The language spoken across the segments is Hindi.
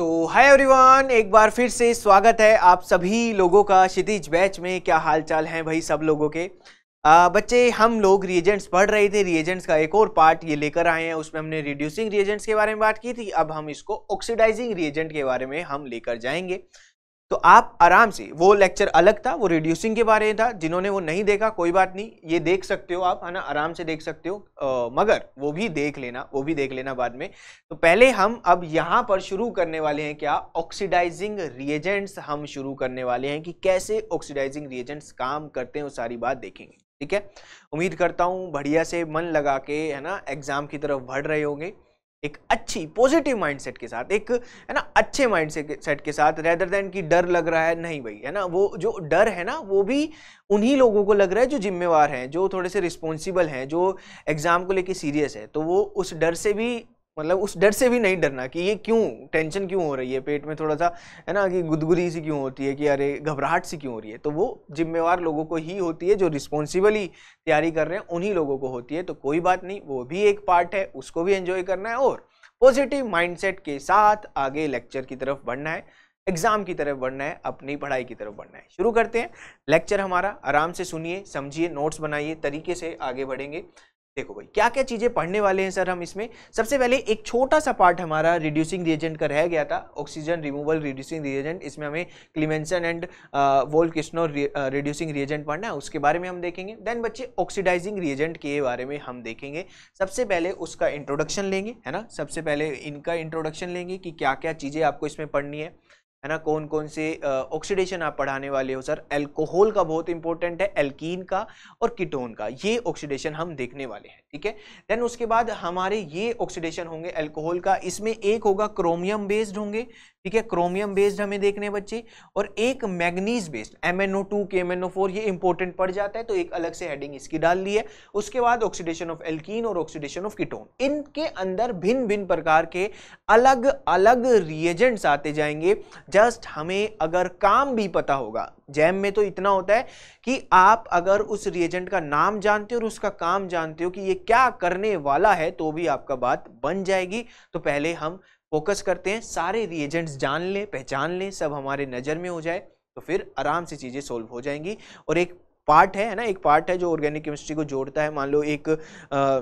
तो हाय एवरीवन एक बार फिर से स्वागत है आप सभी लोगों का क्षितिज बैच में क्या हालचाल है भाई सब लोगों के आ, बच्चे हम लोग रिएजेंट्स पढ़ रहे थे रिएजेंट्स का एक और पार्ट ये लेकर आए हैं उसमें हमने रिड्यूसिंग रिएजेंट्स के बारे में बात की थी अब हम इसको ऑक्सीडाइजिंग रिएजेंट के बारे में हम लेकर जाएंगे तो आप आराम से वो लेक्चर अलग था वो रिड्यूसिंग के बारे में था जिन्होंने वो नहीं देखा कोई बात नहीं ये देख सकते हो आप है ना आराम से देख सकते हो आ, मगर वो भी देख लेना वो भी देख लेना बाद में तो पहले हम अब यहाँ पर शुरू करने वाले हैं क्या ऑक्सीडाइजिंग रिएजेंट्स हम शुरू करने वाले हैं कि कैसे ऑक्सीडाइजिंग रिएजेंट्स काम करते हैं वो सारी बात देखेंगे ठीक है उम्मीद करता हूँ बढ़िया से मन लगा के है ना एग्ज़ाम की तरफ बढ़ रहे होंगे एक अच्छी पॉजिटिव माइंडसेट के साथ एक है ना अच्छे माइंड सेट के साथ रेदर देन कि डर लग रहा है नहीं भाई है ना वो जो डर है ना वो भी उन्हीं लोगों को लग रहा है जो जिम्मेवार हैं जो थोड़े से रिस्पॉन्सिबल हैं जो एग्ज़ाम को लेके सीरियस है तो वो उस डर से भी मतलब उस डर से भी नहीं डरना कि ये क्यों टेंशन क्यों हो रही है पेट में थोड़ा सा है ना कि गुदगुदी सी क्यों होती है कि अरे घबराहट सी क्यों हो रही है तो वो जिम्मेवार लोगों को ही होती है जो रिस्पॉन्सिबली तैयारी कर रहे हैं उन्हीं लोगों को होती है तो कोई बात नहीं वो भी एक पार्ट है उसको भी एंजॉय करना है और पॉजिटिव माइंडसेट के साथ आगे लेक्चर की तरफ बढ़ना है एग्जाम की तरफ बढ़ना है अपनी पढ़ाई की तरफ बढ़ना है शुरू करते हैं लेक्चर हमारा आराम से सुनिए समझिए नोट्स बनाइए तरीके से आगे बढ़ेंगे देखो भाई क्या क्या चीज़ें पढ़ने वाले हैं सर हम इसमें सबसे पहले एक छोटा सा पार्ट हमारा रिड्यूसिंग रिएजेंट का रह गया था ऑक्सीजन रिमूवल रिड्यूसिंग रिएजेंट इसमें हमें Clemmensen and Wolff Kishner reducing reagent पढ़ना है उसके बारे में हम देखेंगे देन बच्चे ऑक्सीडाइजिंग रिएजेंट के बारे में हम देखेंगे सबसे पहले उसका इंट्रोडक्शन लेंगे है ना सबसे पहले इनका इंट्रोडक्शन लेंगे कि क्या क्या चीज़ें आपको इसमें पढ़नी है है ना कौन कौन से ऑक्सीडेशन आप पढ़ाने वाले हो सर एल्कोहल का बहुत इंपॉर्टेंट है एल्कीन का और किटोन का ये ऑक्सीडेशन हम देखने वाले हैं ठीक है देन उसके बाद हमारे ये ऑक्सीडेशन होंगे एल्कोहल का इसमें एक होगा क्रोमियम बेस्ड होंगे ठीक है क्रोमियम बेस्ड हमें देखने हैं बच्चे और एक manganese based M N O two K M N O four ये इंपॉर्टेंट पड़ जाता है तो एक अलग से हेडिंग इसकी डाल ली है उसके बाद ऑक्सीडेशन ऑफ एल्कीन और ऑक्सीडेशन ऑफ कीटोन इनके अंदर भिन्न भिन्न प्रकार के अलग अलग रिएजेंट्स आते जाएंगे जस्ट हमें अगर काम भी पता होगा जैम में तो इतना होता है कि आप अगर उस रिएजेंट का नाम जानते हो और उसका काम जानते हो कि ये क्या करने वाला है तो भी आपका बात बन जाएगी तो पहले हम फोकस करते हैं सारे रिएजेंट्स जान लें पहचान लें सब हमारे नज़र में हो जाए तो फिर आराम से चीज़ें सोल्व हो जाएंगी और एक पार्ट है ना एक पार्ट है जो ऑर्गेनिक केमिस्ट्री को जोड़ता है मान लो एक आ,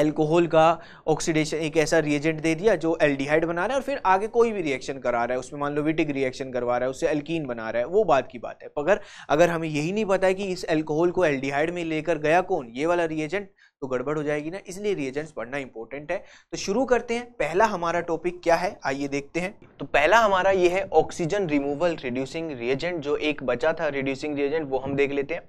एल्कोहल का ऑक्सीडेशन एक ऐसा रिएजेंट दे दिया जो एल्डिहाइड बना रहा है और फिर आगे कोई भी रिएक्शन करा रहा है उसमें मान लो विटिक रिएक्शन करवा रहा है उससे एल्कीन बना रहा है वो बात की बात है पर अगर हमें यही नहीं पता है कि इस एल्कोहल को एल्डिहाइड में लेकर गया कौन ये वाला रिएजेंट तो गड़बड़ हो जाएगी ना इसलिए रिएजेंट्स पढ़ना इंपॉर्टेंट है तो शुरू करते हैं पहला हमारा टॉपिक क्या है आइए देखते हैं तो पहला हमारा ये है ऑक्सीजन रिमूवल रिड्यूसिंग रिएजेंट जो एक बचा था रिड्यूसिंग रिएजेंट वो हम देख लेते हैं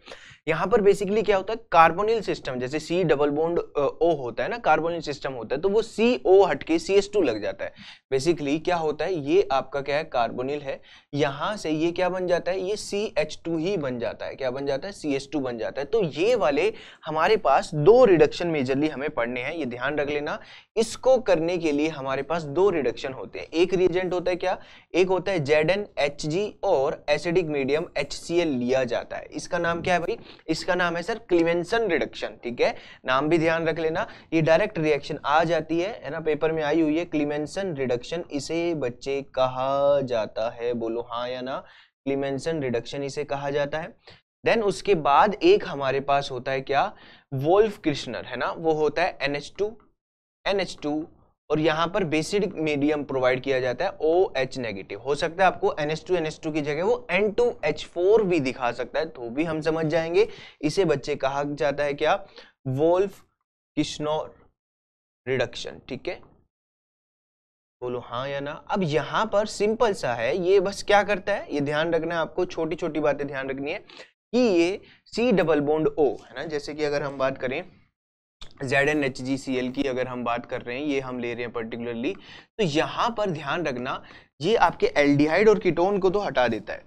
यहाँ पर बेसिकली क्या होता है कार्बोनिल सिस्टम जैसे सी डबल बोन्ड ओ होता है ना कार्बोनिल सिस्टम होता है तो वो सी ओ हटके सी एस टू लग जाता है बेसिकली क्या होता है ये आपका क्या है कार्बोनिल है यहाँ से ये क्या बन जाता है ये सी एच टू ही बन जाता है क्या बन जाता है सी एस टू बन जाता है तो ये वाले हमारे पास दो रिडक्शन मेजरली हमें पढ़ने हैं ये ध्यान रख लेना इसको करने के लिए हमारे पास दो रिडक्शन होते हैं एक रिएजेंट होता है क्या एक होता है जेड एन एच जी और acidic medium H C L लिया जाता है इसका नाम क्या है भाई इसका नाम है सर क्लिवेंसन रिडक्शन ठीक है नाम भी ध्यान रख लेना ये डायरेक्ट रिएक्शन आ जाती है है ना पेपर में आई हुई है क्लिमेंसन रिडक्शन इसे बच्चे कहा जाता है बोलो हाँ या ना क्लिमेंसन रिडक्शन इसे कहा जाता है देन उसके बाद एक हमारे पास होता है क्या वोल्फ कृष्णर है ना वो होता है एन एच टू NH2 और यहाँ पर बेसिड मीडियम प्रोवाइड किया जाता है ओ एच नेगेटिव हो सकता है आपको N H two N H two की जगह वो एन टू एच फोर भी दिखा सकता है तो भी हम समझ जाएंगे इसे बच्चे कहा जाता है क्या वोल्फ किशनोर रिडक्शन ठीक है बोलो हाँ या ना अब यहाँ पर सिंपल सा है ये बस क्या करता है ये ध्यान रखना है आपको छोटी छोटी बातें ध्यान रखनी है कि ये सी डबल बोन्ड ओ है ना जैसे कि अगर हम बात करें Z N H G C L की अगर हम बात कर रहे हैं ये हम ले रहे हैं पर्टिकुलरली तो यहाँ पर ध्यान रखना ये आपके एल्डिहाइड और कीटोन को तो हटा देता है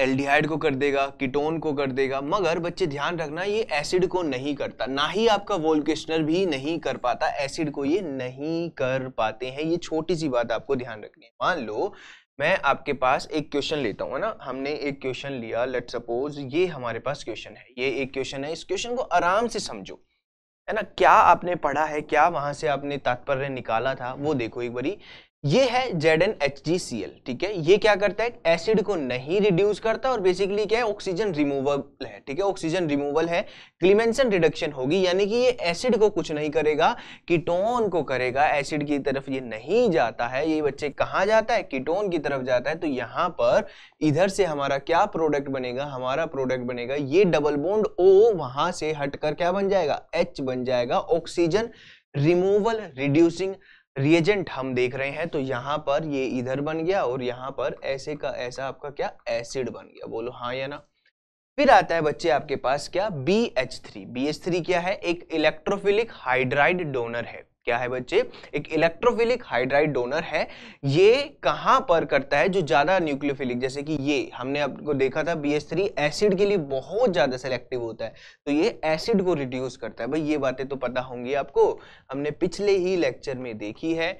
एल्डिहाइड को कर देगा कीटोन को कर देगा मगर बच्चे ध्यान रखना ये एसिड को नहीं करता ना ही आपका वोल्केशनर भी नहीं कर पाता एसिड को ये नहीं कर पाते हैं ये छोटी सी बात आपको ध्यान रखनी है मान लो मैं आपके पास एक क्वेश्चन लेता हूँ ना हमने एक क्वेश्चन लिया लेट सपोज ये हमारे पास क्वेश्चन है ये एक क्वेश्चन है इस क्वेश्चन को आराम से समझो है ना क्या आपने पढ़ा है क्या वहां से आपने तात्पर्य निकाला था वो देखो एक बारी ये है Z N H G C L ठीक है ये क्या करता है एसिड को नहीं रिड्यूस करता और बेसिकली क्या है ऑक्सीजन रिमूवल है ठीक है ऑक्सीजन रिमूवल है क्लीमेंसन रिडक्शन होगी यानी कि ये एसिड को कुछ नहीं करेगा कीटोन को करेगा एसिड की तरफ ये नहीं जाता है ये बच्चे कहाँ जाता है कीटोन की तरफ जाता है तो यहाँ पर इधर से हमारा क्या प्रोडक्ट बनेगा हमारा प्रोडक्ट बनेगा ये डबल बोन्ड ओ वहां से हटकर क्या बन जाएगा एच बन जाएगा ऑक्सीजन रिमूवल रिड्यूसिंग रिएजेंट हम देख रहे हैं तो यहाँ पर ये इधर बन गया और यहाँ पर ऐसे का ऐसा आपका क्या एसिड बन गया बोलो हाँ या ना फिर आता है बच्चे आपके पास क्या B H three B H three क्या है एक इलेक्ट्रोफिलिक हाइड्राइड डोनर है क्या है बच्चे एक इलेक्ट्रोफिलिक हाइड्राइड डोनर है ये कहां पर करता है जो ज़्यादा न्यूक्लियोफिलिक जैसे कि ये हमने आपको देखा था बी एसिड के लिए बहुत ज़्यादा सेलेक्टिव होता है तो ये एसिड को रिड्यूस करता है भाई ये बातें तो पता होंगी आपको हमने पिछले ही लेक्चर में देखी है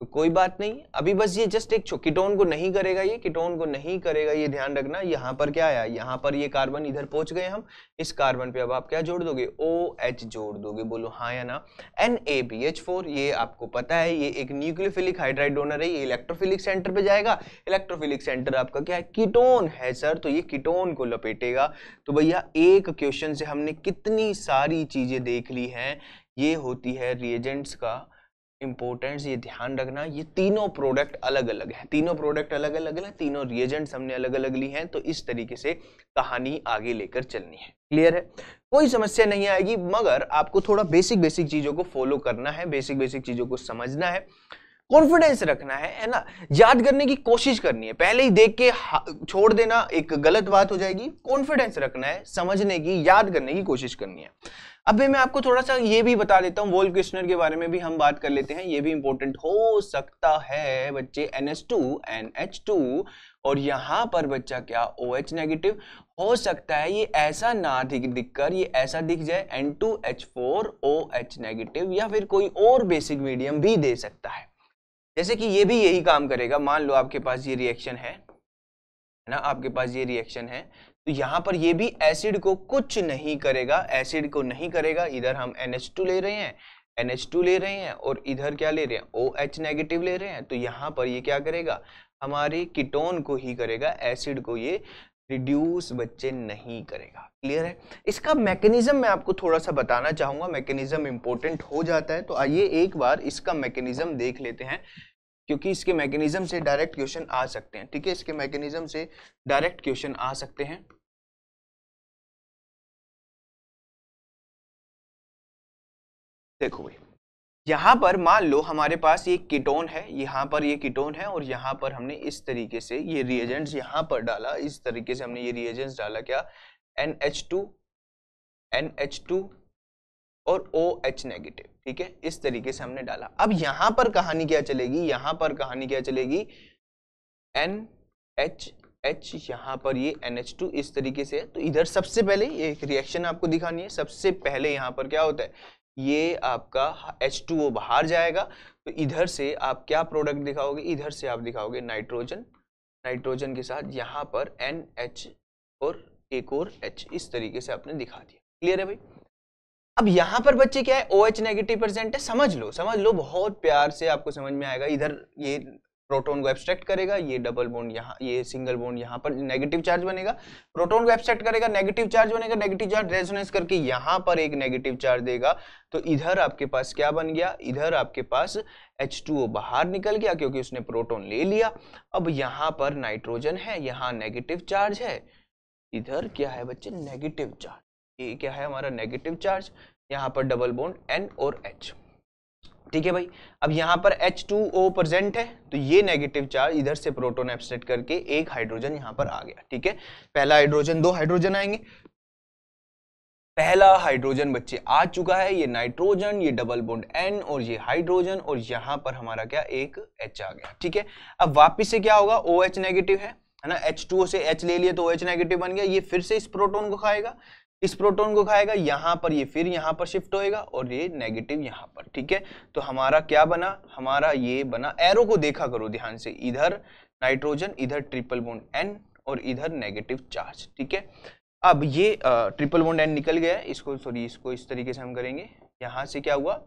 तो कोई बात नहीं अभी बस ये जस्ट एक किटोन को नहीं करेगा ये किटोन को नहीं करेगा ये ध्यान रखना यहाँ पर क्या आया यहाँ पर ये कार्बन इधर पहुंच गए हम इस कार्बन पे अब आप क्या जोड़ दोगे ओ एच जोड़ दोगे बोलो हाँ या ना N A B H four ये आपको पता है ये एक न्यूक्लियोफिलिक हाइड्राइड डोनर है ये इलेक्ट्रोफिलिक सेंटर पे जाएगा इलेक्ट्रोफिलिक सेंटर आपका क्या है किटोन है सर तो ये किटोन को लपेटेगा तो भैया एक क्वेश्चन से हमने कितनी सारी चीजें देख ली हैं ये होती है रिएजेंट्स का इंपॉर्टेंट ये ध्यान रखना ये तीनों प्रोडक्ट अलग अलग है तीनों प्रोडक्ट अलग अलग है तीनों रिएजेंट्स हमने अलग अलग ली हैं तो इस तरीके से कहानी आगे लेकर चलनी है क्लियर है कोई समस्या नहीं आएगी मगर आपको थोड़ा बेसिक बेसिक चीजों को फॉलो करना है बेसिक बेसिक चीजों को समझना है कॉन्फिडेंस रखना है है ना याद करने की कोशिश करनी है पहले ही देख के छोड़ देना एक गलत बात हो जाएगी कॉन्फिडेंस रखना है समझने की याद करने की कोशिश करनी है अब मैं आपको थोड़ा सा ये भी बता देता हूँ वोल्व क्रिश्नर के बारे में भी हम बात कर लेते हैं ये भी इंपॉर्टेंट हो सकता है बच्चे N S two N H two और यहाँ पर बच्चा क्या ओ एच नेगेटिव हो सकता है ये ऐसा ना दिख दिखकर ये ऐसा दिख जाए N two H four O H negative या फिर कोई और बेसिक मीडियम भी दे सकता है जैसे कि ये भी यही काम करेगा मान लो आपके पास ये रिएक्शन है ना आपके पास ये रिएक्शन है तो यहाँ पर ये भी एसिड को कुछ नहीं करेगा एसिड को नहीं करेगा इधर हम NH2 ले रहे हैं NH2 ले रहे हैं और इधर क्या ले रहे हैं ओ OH नेगेटिव ले रहे हैं तो यहाँ पर ये क्या करेगा हमारे कीटोन को ही करेगा एसिड को ये रिड्यूस बच्चे नहीं करेगा क्लियर है इसका मैकेनिज्म मैं आपको थोड़ा सा बताना चाहूंगा मैकेनिज्म इंपॉर्टेंट हो जाता है तो आइए एक बार इसका मैकेनिज्म देख लेते हैं क्योंकि इसके मैकेनिज्म से डायरेक्ट क्वेश्चन आ सकते हैं ठीक है इसके मैकेनिज्म से डायरेक्ट क्वेश्चन आ सकते हैं देखो भाई यहां पर मान लो हमारे पास ये कीटोन है यहां पर ये कीटोन है और यहां पर हमने इस तरीके से ये रिएजेंट्स यहां पर डाला इस तरीके से हमने ये रिएजेंट्स डाला क्या N H two N H two और ओ एच नेगेटिव ठीक है इस तरीके से हमने डाला अब यहां पर कहानी क्या चलेगी यहां पर कहानी क्या चलेगी एन एच एच यहां पर ये एन एच टू इस तरीके से है तो इधर सबसे पहले ये एक रिएक्शन आपको दिखानी है सबसे पहले यहां पर क्या होता है ये आपका एच टू वो बाहर जाएगा तो इधर से आप क्या प्रोडक्ट दिखाओगे इधर से आप दिखाओगे नाइट्रोजन नाइट्रोजन के साथ यहां पर एन एच और एक और एच इस तरीके से आपने दिखा दिया क्लियर है भाई अब यहाँ पर बच्चे क्या है ओ एच नेगेटिव परसेंट है समझ लो समझ लो बहुत प्यार से आपको समझ में आएगा इधर ये प्रोटॉन को एब्स्ट्रैक्ट करेगा ये डबल बोन यहाँ ये सिंगल बोन यहाँ पर नेगेटिव चार्ज बनेगा प्रोटॉन को एब्स्ट्रैक्ट करेगा नेगेटिव चार्ज बनेगा नेगेटिव चार्ज रेजोनेंस करके यहाँ पर एक नेगेटिव चार्ज देगा तो इधर आपके पास क्या बन गया इधर आपके पास H2O बाहर निकल गया क्योंकि उसने प्रोटोन ले लिया अब यहाँ पर नाइट्रोजन है यहाँ नेगेटिव चार्ज है इधर क्या है बच्चे नेगेटिव चार्ज ये क्या है हमारा नेगेटिव चार्ज यहां पर डबल बोन्ड एन और एच ठीक है भाई अब यहां पर H2O प्रेजेंट है तो ये नेगेटिव चार्ज इधर से प्रोटोन एब्सेट करके एक हाइड्रोजन यहां पर आ गया ठीक है पहला हाइड्रोजन दो हाइड्रोजन आएंगे पहला हाइड्रोजन बच्चे आ चुका है ये नाइट्रोजन ये डबल बोन्ड एन और ये हाइड्रोजन और यहां पर हमारा क्या एक एच आ गया ठीक है अब वापिस से क्या होगा ओ OH नेगेटिव है है ना H2O से H ले लिए तो OH नेगेटिव बन गया ये फिर से इस प्रोटोन को खाएगा इस प्रोटॉन को खाएगा यहाँ पर ये फिर यहाँ पर शिफ्ट होएगा और ये नेगेटिव यहाँ पर ठीक है तो हमारा क्या बना हमारा ये बना एरो को देखा करो ध्यान से इधर नाइट्रोजन इधर ट्रिपल बोन एन और इधर नेगेटिव चार्ज ठीक है अब ये आ, ट्रिपल बोन एन निकल गया इसको सॉरी इसको इस तरीके से हम करेंगे यहाँ से क्या हुआ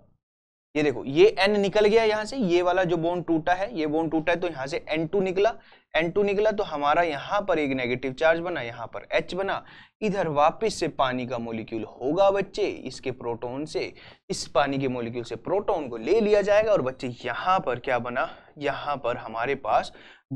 ये देखो ये एन निकल गया यहाँ से ये वाला जो बोन टूटा है ये बोन टूटा है तो यहाँ से एन टू निकला N2 निकला तो हमारा यहाँ पर एक नेगेटिव चार्ज बना यहाँ पर H बना इधर वापस से पानी का मोलिक्यूल होगा बच्चे इसके प्रोटोन से इस पानी के मोलिक्यूल से प्रोटोन को ले लिया जाएगा और बच्चे यहाँ पर क्या बना यहाँ पर हमारे पास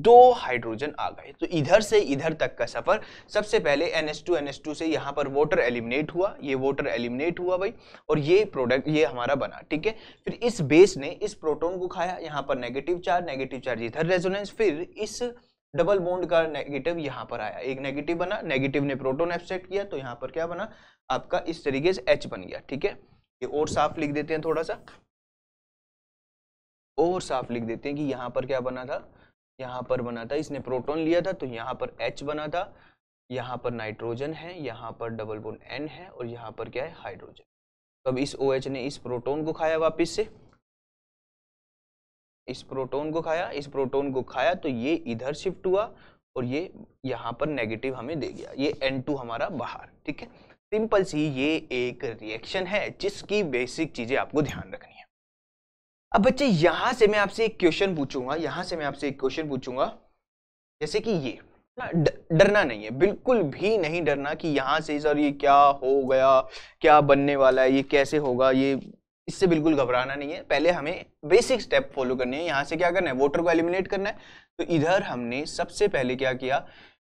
दो हाइड्रोजन आ गए तो इधर से इधर तक का सफर सबसे पहले NH2 NH2 से यहाँ पर वाटर एलिमिनेट हुआ ये वाटर एलिमिनेट हुआ भाई और ये प्रोडक्ट ये हमारा बना ठीक है फिर इस बेस ने इस प्रोटोन को खाया यहाँ पर नेगेटिव चार्ज नेगेटिव चार्ज इधर रेजोनेंस फिर इस डबल बॉन्ड का नेगेटिव यहाँ पर आया एक नेगेटिव बना नेगेटिव ने प्रोटोन एब्सट्रैक्ट किया तो यहाँ पर क्या बना आपका इस तरीके से एच बन गया ठीक है ये और साफ लिख देते हैं थोड़ा सा और साफ लिख देते हैं कि यहाँ पर क्या बना था यहाँ पर बना था इसने प्रोटोन लिया था तो यहाँ पर एच बना था यहाँ पर नाइट्रोजन है यहाँ पर डबल बोन एन है और यहाँ पर क्या है हाइड्रोजन तो अब इस ओ OH ने इस प्रोटोन को खाया वापस से इस प्रोटोन को खाया इस प्रोटोन को खाया तो ये इधर शिफ्ट हुआ और ये यहाँ पर नेगेटिव हमें दे गया ये N2 हमारा बाहर ठीक है सिंपल सी ये एक रिएक्शन है जिसकी बेसिक चीजें आपको ध्यान रखनी है अब बच्चे यहां से मैं आपसे एक क्वेश्चन पूछूंगा यहां से मैं आपसे एक क्वेश्चन पूछूंगा जैसे कि ये डरना नहीं है बिल्कुल भी नहीं डरना कि यहां से सर ये क्या हो गया क्या बनने वाला है ये कैसे होगा ये इससे बिल्कुल घबराना नहीं है पहले हमें बेसिक स्टेप फॉलो करने हैं यहाँ से क्या करना है वोटर को एलिमिनेट करना है तो इधर हमने सबसे पहले क्या किया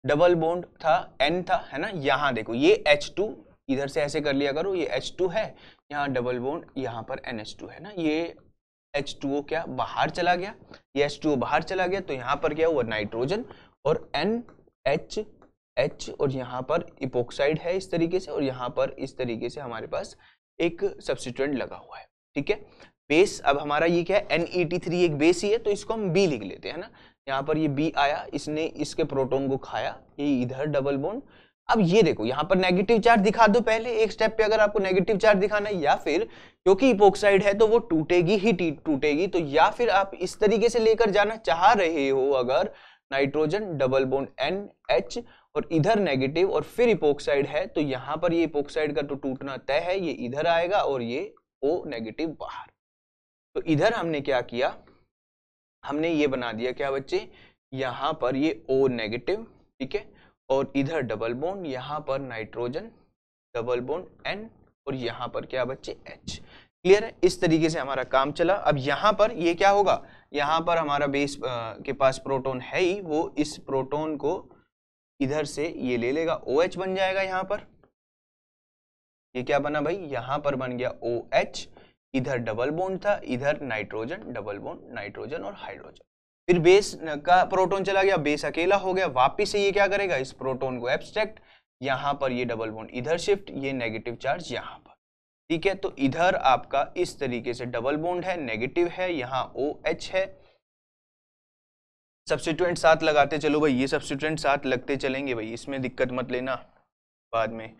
डबल बोंड था एन था है ना यहाँ देखो ये एच टू इधर से ऐसे कर लिया करो ये एच टू है यहाँ डबल बोंड यहाँ पर एन एच टू है ना ये एच टू ओ क्या बाहर चला गया ये एच टू ओ बाहर चला गया तो यहाँ पर क्या हुआ नाइट्रोजन और एन एच एच और यहाँ पर इपोक्साइड है इस तरीके से और यहाँ पर इस तरीके से हमारे पास एक सब्सिटेंट लगा हुआ है ठीक है बेस अब हमारा ये क्या है एन थ्री e एक बेस ही है तो इसको हम B लिख लेते हैं ना यहाँ पर ये B आया इसने इसके प्रोटोन को खाया ये इधर डबल बोन अब ये देखो यहाँ पर नेगेटिव चार्ज दिखा दो पहले एक स्टेप पे अगर आपको नेगेटिव चार्ज दिखाना है या फिर क्योंकि इपोक्साइड है तो वो टूटेगी ही टूटेगी तो या फिर आप इस तरीके से लेकर जाना चाह रहे हो अगर nitrogen double bond N H और इधर नेगेटिव और फिर इपोक्साइड है तो यहां पर ये इपोक्साइड का तो टूटना तय है ये इधर आएगा और ये ओ नेगेटिव बाहर तो इधर हमने क्या किया हमने ये बना दिया क्या बच्चे यहां पर ये ओ नेगेटिव ठीक है और इधर डबल बोन यहां पर नाइट्रोजन डबल बोन एन और यहां पर क्या बच्चे एच क्लियर है इस तरीके से हमारा काम चला अब यहां पर ये क्या होगा यहां पर हमारा बेस आ, के पास प्रोटोन है ही वो इस प्रोटोन को इधर से ये ले लेगा ओ OH बन जाएगा यहाँ पर ये क्या बना भाई यहां पर बन गया ओ OH, इधर डबल बोन्ड था इधर नाइट्रोजन डबल बोन्ड नाइट्रोजन और हाइड्रोजन फिर बेस का प्रोटोन चला गया बेस अकेला हो गया वापिस से ये क्या करेगा इस प्रोटोन को एब्सट्रैक्ट यहां पर ये डबल बोन्ड इधर शिफ्ट ये नेगेटिव चार्ज यहां पर ठीक है तो इधर आपका इस तरीके से डबल बोन्ड है नेगेटिव है यहाँ ओ OH है सब्सिट्यूएंट साथ लगाते चलो भाई ये सब्सिट्यूएंट साथ लगते चलेंगे भाई इसमें दिक्कत मत लेना बाद में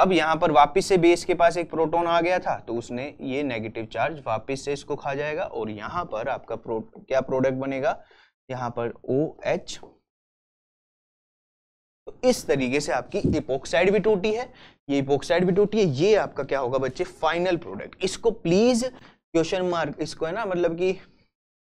अब यहाँ पर वापस से बेस के पास एक प्रोटॉन आ गया था तो उसने ये नेगेटिव चार्ज वापस से इसको खा जाएगा और यहाँ पर आपका प्रो क्या प्रोडक्ट बनेगा यहाँ पर ओ एच तो इस तरीके से आपकी इपोक्साइड भी टूटी है ये इपोक्साइड भी टूटी है ये आपका क्या होगा बच्चे फाइनल प्रोडक्ट इसको प्लीज क्वेश्चन मार्क इसको है ना मतलब कि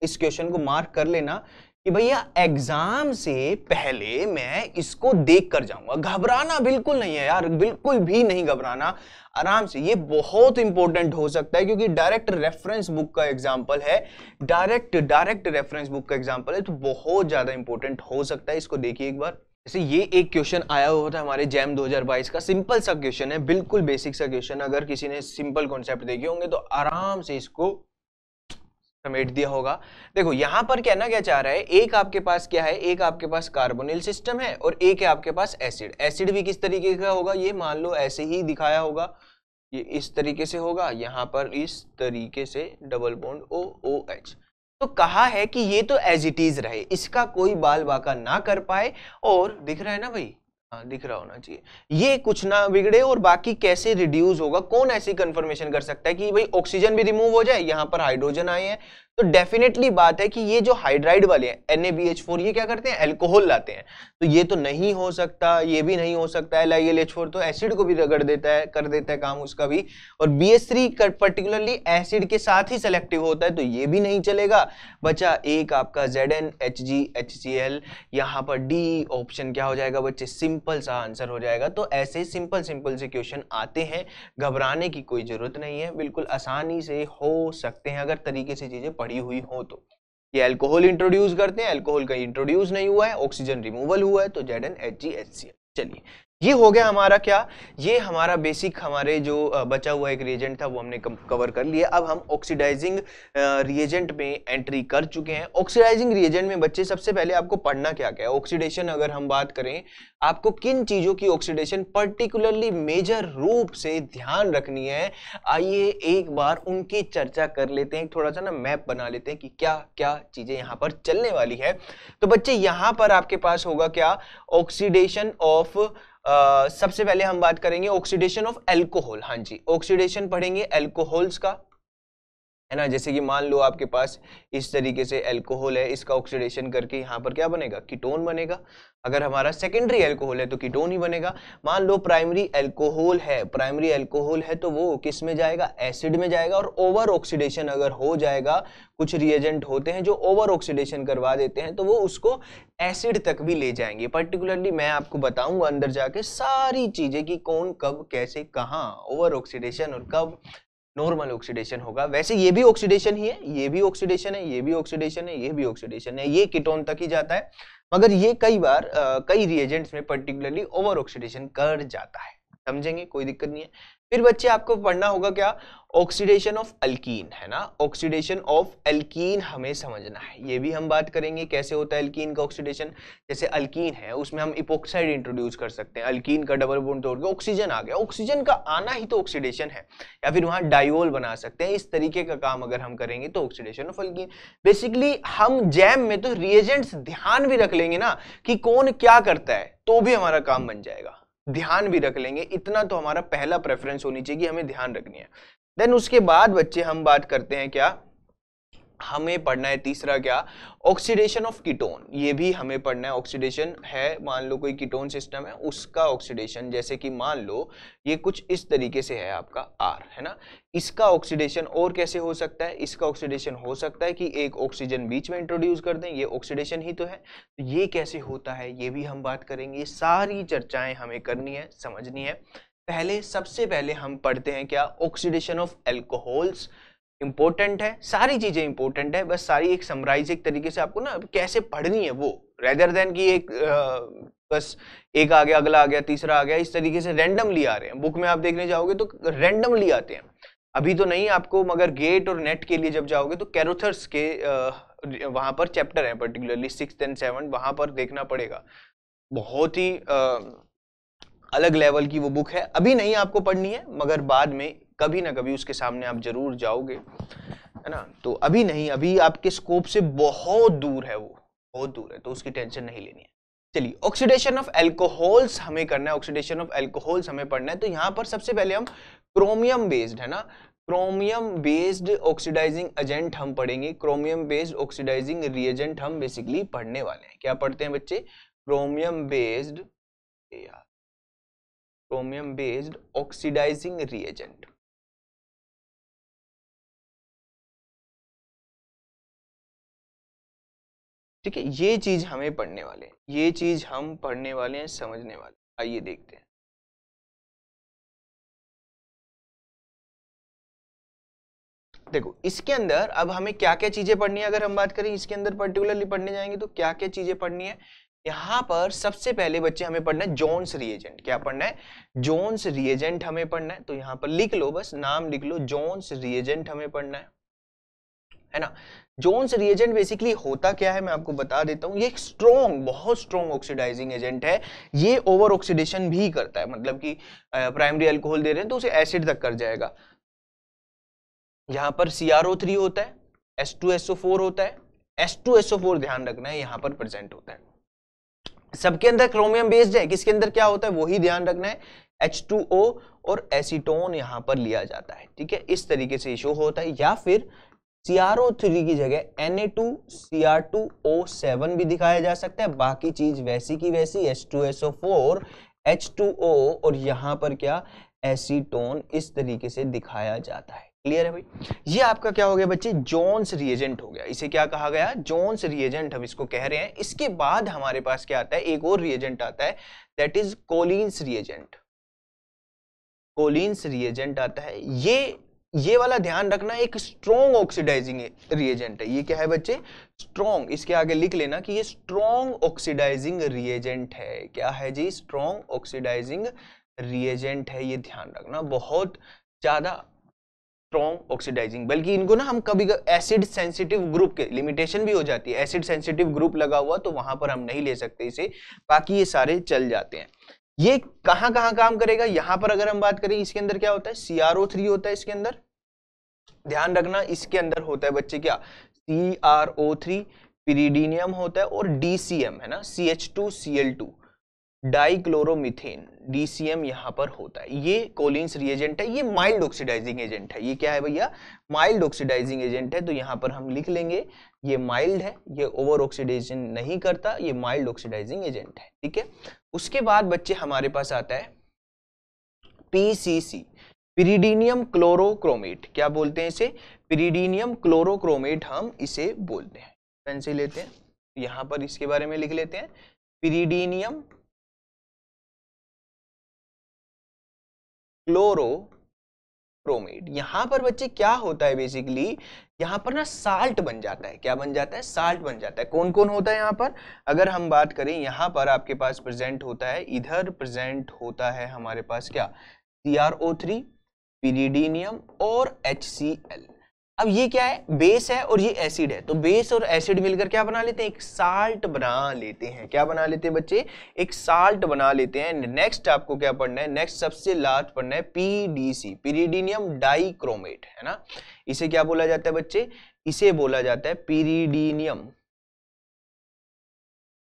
इस क्वेश्चन को मार्क कर लेना कि भैया एग्जाम से पहले मैं इसको देख कर जाऊंगा घबराना बिल्कुल नहीं है यार बिल्कुल भी नहीं घबराना आराम से ये बहुत इंपॉर्टेंट हो सकता है क्योंकि डायरेक्ट रेफरेंस बुक का एग्जाम्पल है डायरेक्ट डायरेक्ट रेफरेंस बुक का एग्जाम्पल है तो बहुत ज़्यादा इंपॉर्टेंट हो सकता है इसको देखिए एक बार जैसे ये एक क्वेश्चन आया हुआ था हमारे जैम 2022 का सिंपल सा क्वेश्चन है बिल्कुल बेसिक सा क्वेश्चन अगर किसी ने सिंपल कॉन्सेप्ट देखे होंगे तो आराम से इसको समेट दिया होगा देखो यहाँ पर कहना क्या चाह रहा है एक आपके पास क्या है एक आपके पास कार्बोनिल सिस्टम है और एक है आपके पास एसिड एसिड भी किस तरीके का होगा ये मान लो ऐसे ही दिखाया होगा ये इस तरीके से होगा यहाँ पर इस तरीके से double bond O O H तो कहा है कि ये तो एज इट इज रहे इसका कोई बाल बाका ना कर पाए और दिख रहा है ना भाई हाँ, दिख रहा होना चाहिए ये कुछ ना बिगड़े और बाकी कैसे रिड्यूस होगा कौन ऐसी कंफर्मेशन कर सकता है कि भाई ऑक्सीजन भी रिमूव हो जाए यहाँ पर हाइड्रोजन आए हैं तो डेफिनेटली बात है कि ये जो हाइड्राइड वाले हैं NaBH4 ये क्या करते हैं एल्कोहल लाते हैं तो ये तो नहीं हो सकता ये भी नहीं हो सकता LiLH4 तो एसिड को भी रगड़ देता है कर देता है काम उसका भी और BH3 पर्टिकुलरली एसिड के साथ ही सेलेक्टिव होता है तो ये भी नहीं चलेगा बचा एक आपका Zn Hg HCl यहाँ पर डी ऑप्शन क्या हो जाएगा बच्चे सिंपल सा आंसर हो जाएगा तो ऐसे सिंपल सिंपल से क्वेश्चन आते हैं घबराने की कोई जरूरत नहीं है बिल्कुल आसानी से हो सकते हैं अगर तरीके से चीजें पढ़ भरी हुई हो तो ये अल्कोहल इंट्रोड्यूस करते हैं अल्कोहल कहीं इंट्रोड्यूस नहीं हुआ है ऑक्सीजन रिमूवल हुआ है तो Z N H G H C L चलिए ये हो गया हमारा क्या ये हमारा बेसिक हमारे जो बचा हुआ एक रिएजेंट था वो हमने कवर कर लिया अब हम ऑक्सीडाइजिंग रिएजेंट में एंट्री कर चुके हैं ऑक्सीडाइजिंग रिएजेंट में बच्चे सबसे पहले आपको पढ़ना क्या क्या है ऑक्सीडेशन अगर हम बात करें आपको किन चीज़ों की ऑक्सीडेशन पर्टिकुलरली मेजर रूप से ध्यान रखनी है आइए एक बार उनकी चर्चा कर लेते हैं थोड़ा सा ना मैप बना लेते हैं कि क्या क्या चीज़ें यहाँ पर चलने वाली है तो बच्चे यहाँ पर आपके पास होगा क्या ऑक्सीडेशन ऑफ सबसे पहले हम बात करेंगे ऑक्सीडेशन ऑफ एल्कोहल हाँ जी ऑक्सीडेशन पढ़ेंगे एल्कोहल्स का है ना जैसे कि मान लो आपके पास इस तरीके से एल्कोहल है इसका ऑक्सीडेशन करके यहाँ पर क्या बनेगा कीटोन बनेगा अगर हमारा सेकेंडरी एल्कोहल है तो कीटोन ही बनेगा मान लो प्राइमरी एल्कोहल है प्राइमरी एल्कोहल है तो वो किस में जाएगा एसिड में जाएगा और ओवर ऑक्सीडेशन अगर हो जाएगा कुछ रिएजेंट होते हैं जो ओवर ऑक्सीडेशन करवा देते हैं तो वो उसको एसिड तक भी ले जाएंगे पर्टिकुलरली मैं आपको बताऊंगा अंदर जाके सारी चीजें कि कौन कब कैसे कहाँ ओवर ऑक्सीडेशन और कब नॉर्मल ऑक्सीडेशन होगा वैसे ये भी ऑक्सीडेशन ही है ये भी ऑक्सीडेशन है ये भी ऑक्सीडेशन है ये भी ऑक्सीडेशन है ये कीटोन तक ही जाता है मगर ये कई बार आ, कई रिएजेंट्स में पर्टिकुलरली ओवर ऑक्सीडेशन कर जाता है समझेंगे कोई दिक्कत नहीं है फिर बच्चे आपको पढ़ना होगा क्या ऑक्सीडेशन ऑफ अल्कीन है ना ऑक्सीडेशन ऑफ अल्कीन हमें समझना है ये भी हम बात करेंगे कैसे होता है अल्कीन का ऑक्सीडेशन जैसे अल्कीन है उसमें हम इपोक्साइड इंट्रोड्यूस कर सकते हैं अल्कीन का डबल बोन तोड़ के ऑक्सीजन आ गया ऑक्सीजन का आना ही तो ऑक्सीडेशन है या फिर वहाँ डायोल बना सकते हैं इस तरीके का काम अगर हम करेंगे तो ऑक्सीडेशन ऑफ अल्कीन बेसिकली हम जैम में तो रिएजेंट्स ध्यान भी रख लेंगे ना कि कौन क्या करता है तो भी हमारा काम बन जाएगा ध्यान भी रख लेंगे इतना तो हमारा पहला प्रेफरेंस होनी चाहिए कि हमें ध्यान रखनी है देन उसके बाद बच्चे हम बात करते हैं क्या हमें पढ़ना है तीसरा क्या ऑक्सीडेशन ऑफ कीटोन ये भी हमें पढ़ना है ऑक्सीडेशन है मान लो कोई कीटोन सिस्टम है उसका ऑक्सीडेशन जैसे कि मान लो ये कुछ इस तरीके से है आपका आर है ना इसका ऑक्सीडेशन और कैसे हो सकता है इसका ऑक्सीडेशन हो सकता है कि एक ऑक्सीजन बीच में इंट्रोड्यूस कर दें ये ऑक्सीडेशन ही तो है तो ये कैसे होता है ये भी हम बात करेंगे सारी चर्चाएं हमें करनी है समझनी है पहले सबसे पहले हम पढ़ते हैं क्या ऑक्सीडेशन ऑफ एल्कोहल्स इंपॉर्टेंट है सारी चीज़ें इंपॉर्टेंट है बस सारी एक समराइज एक तरीके से आपको ना कैसे पढ़नी है वो रेदर देन की एक आ, बस एक आ गया अगला आ गया तीसरा आ गया इस तरीके से रेंडमली आ रहे हैं बुक में आप देखने जाओगे तो रेंडमली आते हैं अभी तो नहीं आपको मगर गेट और नेट के लिए जब जाओगे तो कैरोथर्स के आ, वहाँ पर चैप्टर है पर्टिकुलरली सिक्स एंड सेवन वहाँ पर देखना पड़ेगा बहुत ही आ, अलग लेवल की वो बुक है अभी नहीं आपको पढ़नी है मगर बाद में कभी ना कभी उसके सामने आप जरूर जाओगे है ना तो अभी नहीं अभी आपके स्कोप से बहुत दूर है वो बहुत दूर है तो उसकी टेंशन नहीं लेनी है चलिए ऑक्सीडेशन ऑफ एल्कोहल्स हमें करना है ऑक्सीडेशन ऑफ एल्कोहल्स हमें पढ़ना है तो यहाँ पर सबसे पहले हम क्रोमियम बेस्ड है ना क्रोमियम बेस्ड ऑक्सीडाइजिंग एजेंट हम पढ़ेंगे क्रोमियम बेस्ड ऑक्सीडाइजिंग रिएजेंट हम बेसिकली पढ़ने वाले हैं क्या पढ़ते हैं बच्चे क्रोमियम बेस्ड यार क्रोमियम बेस्ड ऑक्सीडाइजिंग रिएजेंट ठीक है ये चीज हमें पढ़ने वाले हैं ये चीज हम पढ़ने वाले हैं समझने वाले आइए देखते हैं देखो इसके अंदर अब हमें क्या क्या चीजें पढ़नी है अगर हम बात करें इसके अंदर पर्टिकुलरली पढ़ने जाएंगे तो क्या क्या चीजें पढ़नी है यहां पर सबसे पहले बच्चे हमें पढ़ना है जोन्स रिएजेंट क्या पढ़ना है जोन्स रिएजेंट हमें पढ़ना है तो यहां पर लिख लो बस नाम लिख लो जोन्स रिएजेंट हमें पढ़ना है है ना जोन्स रिएजेंट बेसिकली होता क्या है मैं आपको बता देता हूं ये एक स्ट्रॉन्ग बहुत स्ट्रॉन्ग ऑक्सीडाइजिंग एजेंट है ये ओवर ऑक्सीडेशन भी करता है मतलब कि प्राइमरी अल्कोहल दे रहे हैं तो उसे एसिड तक कर जाएगा यहाँ पर थ्री होता है एस होता है एस ध्यान रखना है यहाँ पर प्रेजेंट होता है सबके अंदर क्रोमियम बेस्ड है किसके अंदर क्या होता है वही ध्यान रखना है ओ और एसीटोन यहाँ पर लिया जाता है ठीक है इस तरीके से इशू होता है या फिर CrO3 की जगह ओ सेवन भी दिखाया जा सकता है बाकी चीज वैसी की वैसी H2SO4 H2O और यहाँ पर क्या एसीटोन इस तरीके से दिखाया जाता है क्लियर है भाई ये आपका क्या हो गया बच्चे जोन्स रिएजेंट हो गया इसे क्या कहा गया जोन्स रिएजेंट हम इसको कह रहे हैं इसके बाद हमारे पास क्या आता है एक और रिएजेंट आता है that is Collins reagent Collins reagent आता है ये ये वाला ध्यान रखना एक स्ट्रॉन्ग ऑक्सीडाइजिंग रिएजेंट है ये क्या है बच्चे स्ट्रॉन्ग इसके आगे लिख लेना कि ये स्ट्रॉन्ग ऑक्सीडाइजिंग रिएजेंट है क्या है जी स्ट्रॉन्ग ऑक्सीडाइजिंग रिएजेंट है ये ध्यान रखना बहुत ज़्यादा स्ट्रॉन्ग ऑक्सीडाइजिंग बल्कि इनको ना हम कभी एसिड सेंसिटिव ग्रुप के लिमिटेशन भी हो जाती है एसिड सेंसिटिव ग्रुप लगा हुआ तो वहां पर हम नहीं ले सकते इसे बाकी ये सारे चल जाते हैं ये कहां कहां काम करेगा यहां पर अगर हम बात करें इसके अंदर क्या होता है सी होता है इसके अंदर ध्यान रखना इसके अंदर होता है बच्चे क्या सी आर ओ थ्री पीरिडीनियम होता है और डीसीएम है ना C H two C L two dichloromethane DCM यहां पर होता है ये कोलिन्स रिएजेंट है ये माइल्ड ऑक्सीडाइजिंग एजेंट है ये क्या है भैया माइल्ड ऑक्सीडाइजिंग एजेंट है तो यहाँ पर हम लिख लेंगे ये माइल्ड है ये ओवर ऑक्सीडेशन नहीं करता ये माइल्ड ऑक्सीडाइजिंग एजेंट है ठीक है उसके बाद बच्चे हमारे पास आता है पीसीसी पिरीडीनियम क्लोरोक्रोमेट क्या बोलते हैं इसे पिरीडीनियम क्लोरोक्रोमेट हम इसे बोलते हैं पेन से लेते हैं यहाँ पर इसके बारे में लिख लेते हैं पिरीडीनियम प्रोमेट यहां पर बच्चे क्या होता है बेसिकली यहां पर ना साल्ट बन जाता है क्या बन जाता है साल्ट बन जाता है कौन कौन होता है यहां पर अगर हम बात करें यहां पर आपके पास प्रेजेंट होता है इधर प्रेजेंट होता है हमारे पास क्या सी आर ओ थ्री पीरिडीनियम और एच सी एल अब ये क्या है बेस है और ये एसिड है तो बेस और एसिड मिलकर क्या बना लेते हैं एक साल्ट बना लेते हैं क्या बना लेते हैं बच्चे एक साल्ट बना लेते हैं नेक्स्ट आपको क्या पढ़ना है नेक्स्ट सबसे लास्ट पढ़ना है पीडीसी पीरिडीनियम डाइक्रोमेट है ना इसे क्या बोला जाता है बच्चे इसे बोला जाता है पीरिडीनियम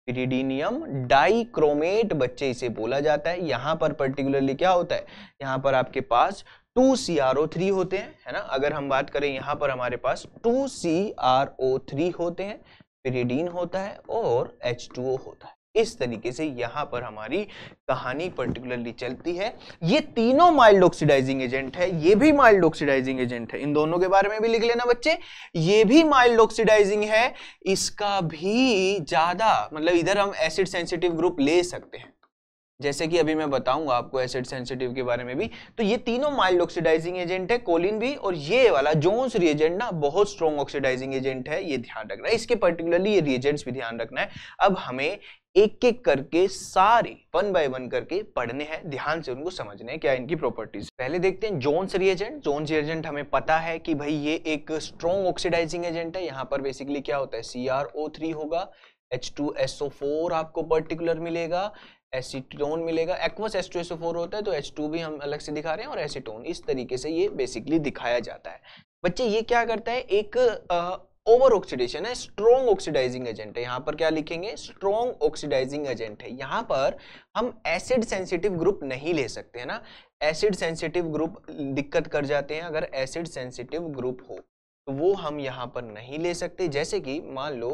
पिरीडीनियम डाइक्रोमेट बच्चे इसे बोला जाता है यहां पर पर्टिकुलरली क्या होता है यहां पर आपके पास two C R O three होते हैं है ना अगर हम बात करें यहाँ पर हमारे पास two C R O three होते हैं पिरीडीन होता है और एच टू ओ होता है इस तरीके से यहाँ पर हमारी कहानी पर्टिकुलरली चलती है ये तीनों माइल्ड ऑक्सीडाइजिंग एजेंट है ये भी माइल्ड ऑक्सीडाइजिंग एजेंट है इन दोनों के बारे में भी लिख लेना बच्चे ये भी माइल्ड ऑक्सीडाइजिंग है इसका भी ज्यादा मतलब इधर हम एसिड सेंसिटिव ग्रुप ले सकते हैं जैसे कि अभी मैं बताऊंगा आपको एसिड सेंसिटिव के बारे में भी तो ये तीनों माइल्ड ऑक्सीडाइजिंग एजेंट है कोलिन भी और ये वाला जोन्स रिएजेंट ना बहुत स्ट्रॉन्ग ऑक्सीडाइजिंग एजेंट है ये ध्यान रखना है इसके पर्टिकुलरली ये रिएजेंट्स भी ध्यान रखना है अब हमें एक एक करके सारे वन बाय वन करके पढ़ने हैं ध्यान से उनको समझने हैं क्या इनकी प्रॉपर्टीज पहले देखते हैं जोन्स रिएजेंट जोन्स रिएजेंट हमें पता है कि भाई ये एक स्ट्रॉन्ग ऑक्सीडाइजिंग एजेंट है यहाँ पर बेसिकली क्या होता है सी होगा H2SO4 आपको पर्टिकुलर मिलेगा एसीटोन मिलेगा एक्वस एच टू होता है तो एच भी हम अलग से दिखा रहे हैं और एसीटोन इस तरीके से ये बेसिकली दिखाया जाता है बच्चे ये क्या करता है एक ओवर uh, ऑक्सीडेशन है स्ट्रॉन्ग ऑक्सीडाइजिंग एजेंट है यहाँ पर क्या लिखेंगे स्ट्रॉन्ग ऑक्सीडाइजिंग एजेंट है यहाँ पर हम एसिड सेंसिटिव ग्रुप नहीं ले सकते है ना एसिड सेंसिटिव ग्रुप दिक्कत कर जाते हैं अगर एसिड सेंसिटिव ग्रुप हो तो वो हम यहाँ पर नहीं ले सकते जैसे कि मान लो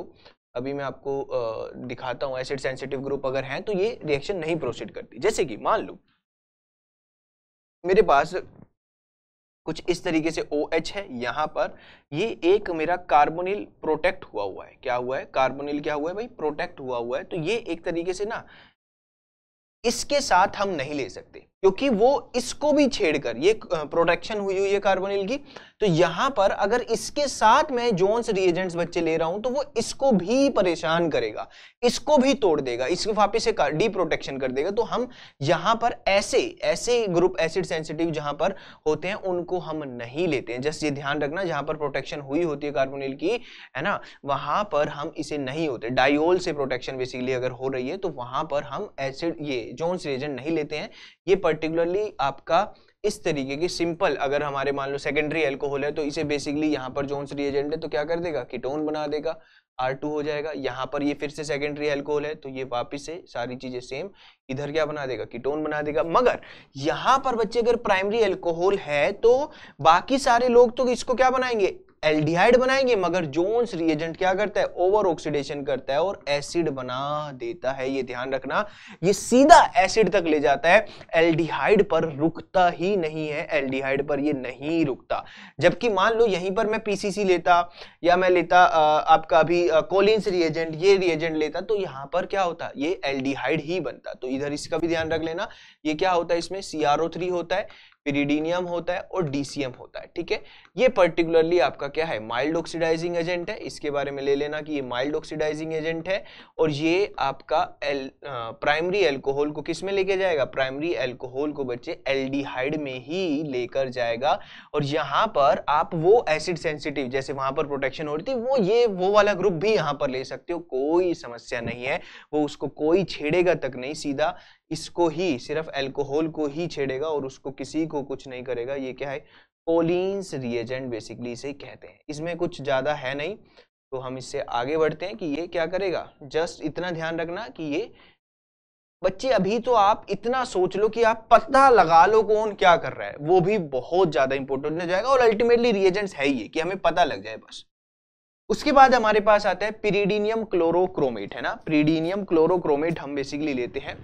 अभी मैं आपको दिखाता हूँ एसिड सेंसिटिव ग्रुप अगर हैं तो ये रिएक्शन नहीं प्रोसीड करती जैसे कि मान लो मेरे पास कुछ इस तरीके से ओ OH है यहां पर ये एक मेरा कार्बोनिल प्रोटेक्ट हुआ हुआ है क्या हुआ है कार्बोनिल क्या हुआ है भाई प्रोटेक्ट हुआ हुआ है तो ये एक तरीके से ना इसके साथ हम नहीं ले सकते क्योंकि वो इसको भी छेड़कर ये प्रोटेक्शन हुई हुई है कार्बोनिल की तो यहाँ पर अगर इसके साथ मैं जोन्स रिएजेंट्स बच्चे ले रहा हूं तो वो इसको भी परेशान करेगा इसको भी तोड़ देगा इसको वापिस से डी प्रोटेक्शन कर देगा तो हम यहाँ पर ऐसे ऐसे ग्रुप एसिड सेंसिटिव जहां पर होते हैं उनको हम नहीं लेते हैं जस्ट ये ध्यान रखना जहां पर प्रोटेक्शन हुई होती है कार्बोनिल की है ना वहां पर हम इसे नहीं होते डायोल से प्रोटेक्शन बेसिकली अगर हो रही है तो वहां पर हम एसिड ये जोन्स रिएजेंट नहीं लेते हैं ये पर्टिकुलरली आपका इस तरीके की सिंपल अगर हमारे मान लो सेकेंडरी एल्कोहल है तो इसे बेसिकली यहाँ पर जोन्स रिएजेंट है तो क्या कर देगा कीटोन बना देगा आर टू हो जाएगा यहाँ पर ये फिर से सेकेंडरी एल्कोहल है तो ये वापस से सारी चीजें सेम इधर क्या बना देगा कीटोन बना देगा मगर यहाँ पर बच्चे अगर प्राइमरी एल्कोहल है तो बाकी सारे लोग तो इसको क्या बनाएंगे एल्डिहाइड बनाएंगे मगर जोन्स रिएजेंट क्या करता है ओवर ऑक्सीडेशन करता है और एसिड बना देता है ये ध्यान रखना ये सीधा एसिड तक ले जाता है एल्डिहाइड पर रुकता ही नहीं है एल्डिहाइड पर ये नहीं रुकता जबकि मान लो यहीं पर मैं पीसीसी लेता या मैं लेता आपका अभी कोलिन्स रिएजेंट ये रिएजेंट लेता तो यहां पर क्या होता ये एल्डिहाइड ही बनता तो इधर इसका भी ध्यान रख लेना ये क्या होता है इसमें सी होता है पिरीडीनियम होता है और डीसीएम होता है ठीक है ये पर्टिकुलरली आपका क्या है माइल्ड ऑक्सीडाइजिंग एजेंट है इसके बारे में ले लेना कि ये माइल्ड ऑक्सीडाइजिंग एजेंट है और ये आपका एल प्राइमरी एल्कोहल को किस में लेके जाएगा प्राइमरी एल्कोहल को बच्चे एल में ही लेकर जाएगा और यहाँ पर आप वो एसिड सेंसिटिव जैसे वहां पर प्रोटेक्शन हो रही थी वो ये वो वाला ग्रुप भी यहाँ पर ले सकते हो कोई समस्या नहीं है वो उसको कोई छेड़ेगा तक नहीं सीधा इसको ही सिर्फ एल्कोहल को ही छेड़ेगा और उसको किसी को कुछ नहीं करेगा ये क्या है पोलिन्स रिएजेंट बेसिकली इसे कहते हैं इसमें कुछ ज़्यादा है नहीं तो हम इससे आगे बढ़ते हैं कि ये क्या करेगा जस्ट इतना ध्यान रखना कि ये बच्चे अभी तो आप इतना सोच लो कि आप पता लगा लो कौन क्या कर रहा है वो भी बहुत ज़्यादा इंपॉर्टेंट हो जाएगा और अल्टीमेटली रिएजेंट्स है ये कि हमें पता लग जाए बस उसके बाद हमारे पास आता है पिरीडीनियम क्लोरोक्रोमेट है ना पिरीडीनियम क्लोरोक्रोमेट हम बेसिकली लेते हैं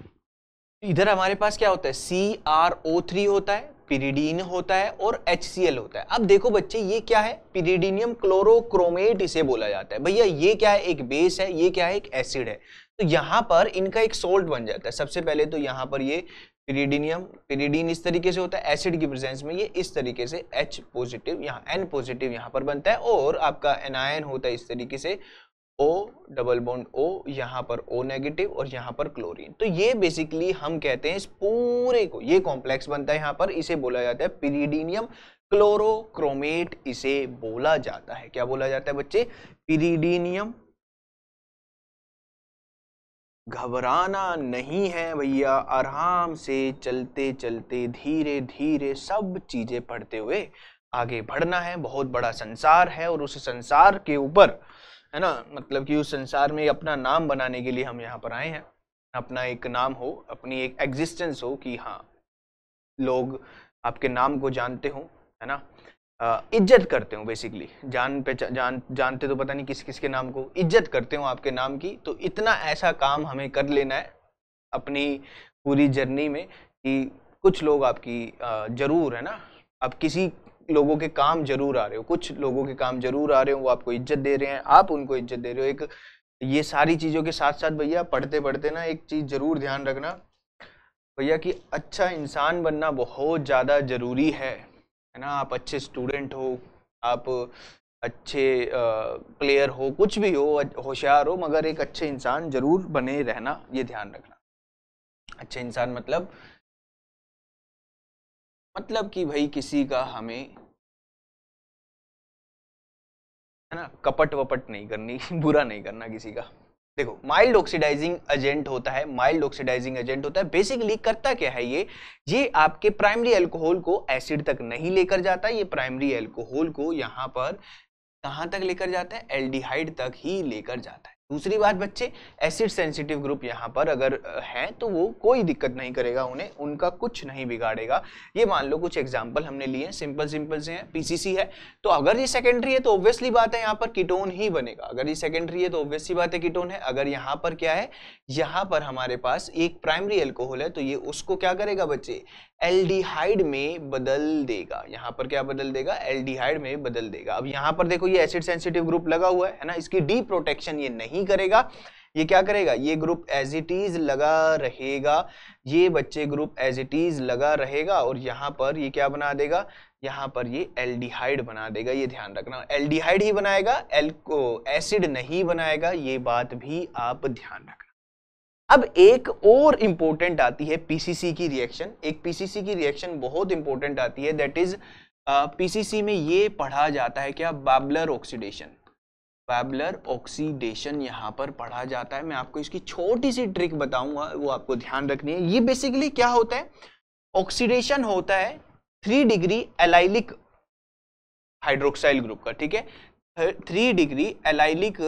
इधर हमारे पास क्या होता है सी आर ओ थ्री होता है पिरीडीन होता है और एच सी एल होता है अब देखो बच्चे ये क्या है पिरीडीनियम क्लोरोक्रोमेट इसे बोला जाता है भैया ये क्या है एक बेस है ये क्या है एक एसिड है तो यहाँ पर इनका एक सोल्ट बन जाता है सबसे पहले तो यहाँ पर ये पिरीडीनियम पिरीडीन इस तरीके से होता है एसिड की प्रेजेंस में ये इस तरीके से एच पॉजिटिव यहाँ एन पॉजिटिव यहाँ पर बनता है और आपका एनायन होता है इस तरीके से O डबल बॉन्ड ओ यहाँ पर ओ नेगेटिव और यहाँ पर क्लोरीन तो ये बेसिकली हम कहते हैं इस पूरे को ये कॉम्प्लेक्स बनता है यहाँ पर इसे बोला जाता है पिरीडीनियम क्लोरोक्रोमेट इसे बोला जाता है क्या बोला जाता है बच्चे पिरीडीनियम घबराना नहीं है भैया आराम से चलते चलते धीरे धीरे सब चीज़ें पढ़ते हुए आगे बढ़ना है बहुत बड़ा संसार है और उस संसार के ऊपर है ना मतलब कि उस संसार में अपना नाम बनाने के लिए हम यहाँ पर आए हैं अपना एक नाम हो अपनी एक एग्जिस्टेंस हो कि हाँ लोग आपके नाम को जानते हों है ना इज्जत करते हो बेसिकली जान पे जान जानते तो पता नहीं किस किस के नाम को इज्जत करते हो आपके नाम की तो इतना ऐसा काम हमें कर लेना है अपनी पूरी जर्नी में कि कुछ लोग आपकी ज़रूर है ना आप किसी लोगों के काम जरूर आ रहे हो कुछ लोगों के काम जरूर आ रहे हो वो आपको इज्जत दे रहे हैं आप उनको इज्जत दे रहे हो एक ये सारी चीज़ों के साथ साथ भैया पढ़ते पढ़ते ना एक चीज़ ज़रूर ध्यान रखना भैया कि अच्छा इंसान बनना बहुत ज़्यादा ज़रूरी है है ना आप अच्छे स्टूडेंट हो आप अच्छे प्लेयर हो कुछ भी हो होशियार हो मगर एक अच्छे इंसान ज़रूर बने रहना ये ध्यान रखना अच्छे इंसान मतलब मतलब कि भाई किसी का हमें है ना कपट वपट नहीं करनी बुरा नहीं करना किसी का देखो माइल्ड ऑक्सीडाइजिंग एजेंट होता है माइल्ड ऑक्सीडाइजिंग एजेंट होता है बेसिकली करता क्या है ये ये आपके प्राइमरी अल्कोहल को एसिड तक नहीं लेकर जाता ये प्राइमरी अल्कोहल को यहाँ पर कहाँ तक लेकर जाता है एल्डिहाइड तक ही लेकर जाता है दूसरी बात बच्चे एसिड सेंसिटिव ग्रुप यहाँ पर अगर हैं तो वो कोई दिक्कत नहीं करेगा उन्हें उनका कुछ नहीं बिगाड़ेगा ये मान लो कुछ एग्जाम्पल हमने लिए सिंपल सिंपल से हैं पीसीसी है तो अगर ये सेकेंडरी है तो ऑब्वियसली बात है यहाँ पर कीटोन ही बनेगा अगर ये सेकेंडरी है तो ऑब्वियसली बात है कीटोन है अगर यहाँ पर क्या है यहाँ पर हमारे पास एक प्राइमरी एल्कोहल है तो ये उसको क्या करेगा बच्चे एल्डिहाइड में बदल देगा यहाँ पर क्या बदल देगा एल्डिहाइड में बदल देगा अब यहाँ पर देखो ये एसिड सेंसिटिव ग्रुप लगा हुआ है ना इसकी डी प्रोटेक्शन ये नहीं नहीं करेगा ये क्या करेगा ये ग्रुप एज इट इज लगा रहेगा ये बच्चे ग्रुप एज इट इज लगा रहेगा और यहाँ पर ये क्या बना देगा यहाँ पर ये एल्डिहाइड बना देगा ये ध्यान रखना एल्डिहाइड ही बनाएगा एल्को एसिड नहीं बनाएगा ये बात भी आप ध्यान रखना अब एक और इंपॉर्टेंट आती है पीसीसी की रिएक्शन एक पीसीसी की रिएक्शन बहुत इंपॉर्टेंट आती है दैट इज पीसीसी में ये पढ़ा जाता है क्या बाबलर ऑक्सीडेशन वैबलर ऑक्सीडेशन यहाँ पर पढ़ा जाता है मैं आपको इसकी छोटी सी ट्रिक बताऊंगा वो आपको ध्यान रखनी है ये बेसिकली क्या होता है ऑक्सीडेशन होता है three degree allylic hydroxyl group का ठीक है थ्री डिग्री एलाइलिक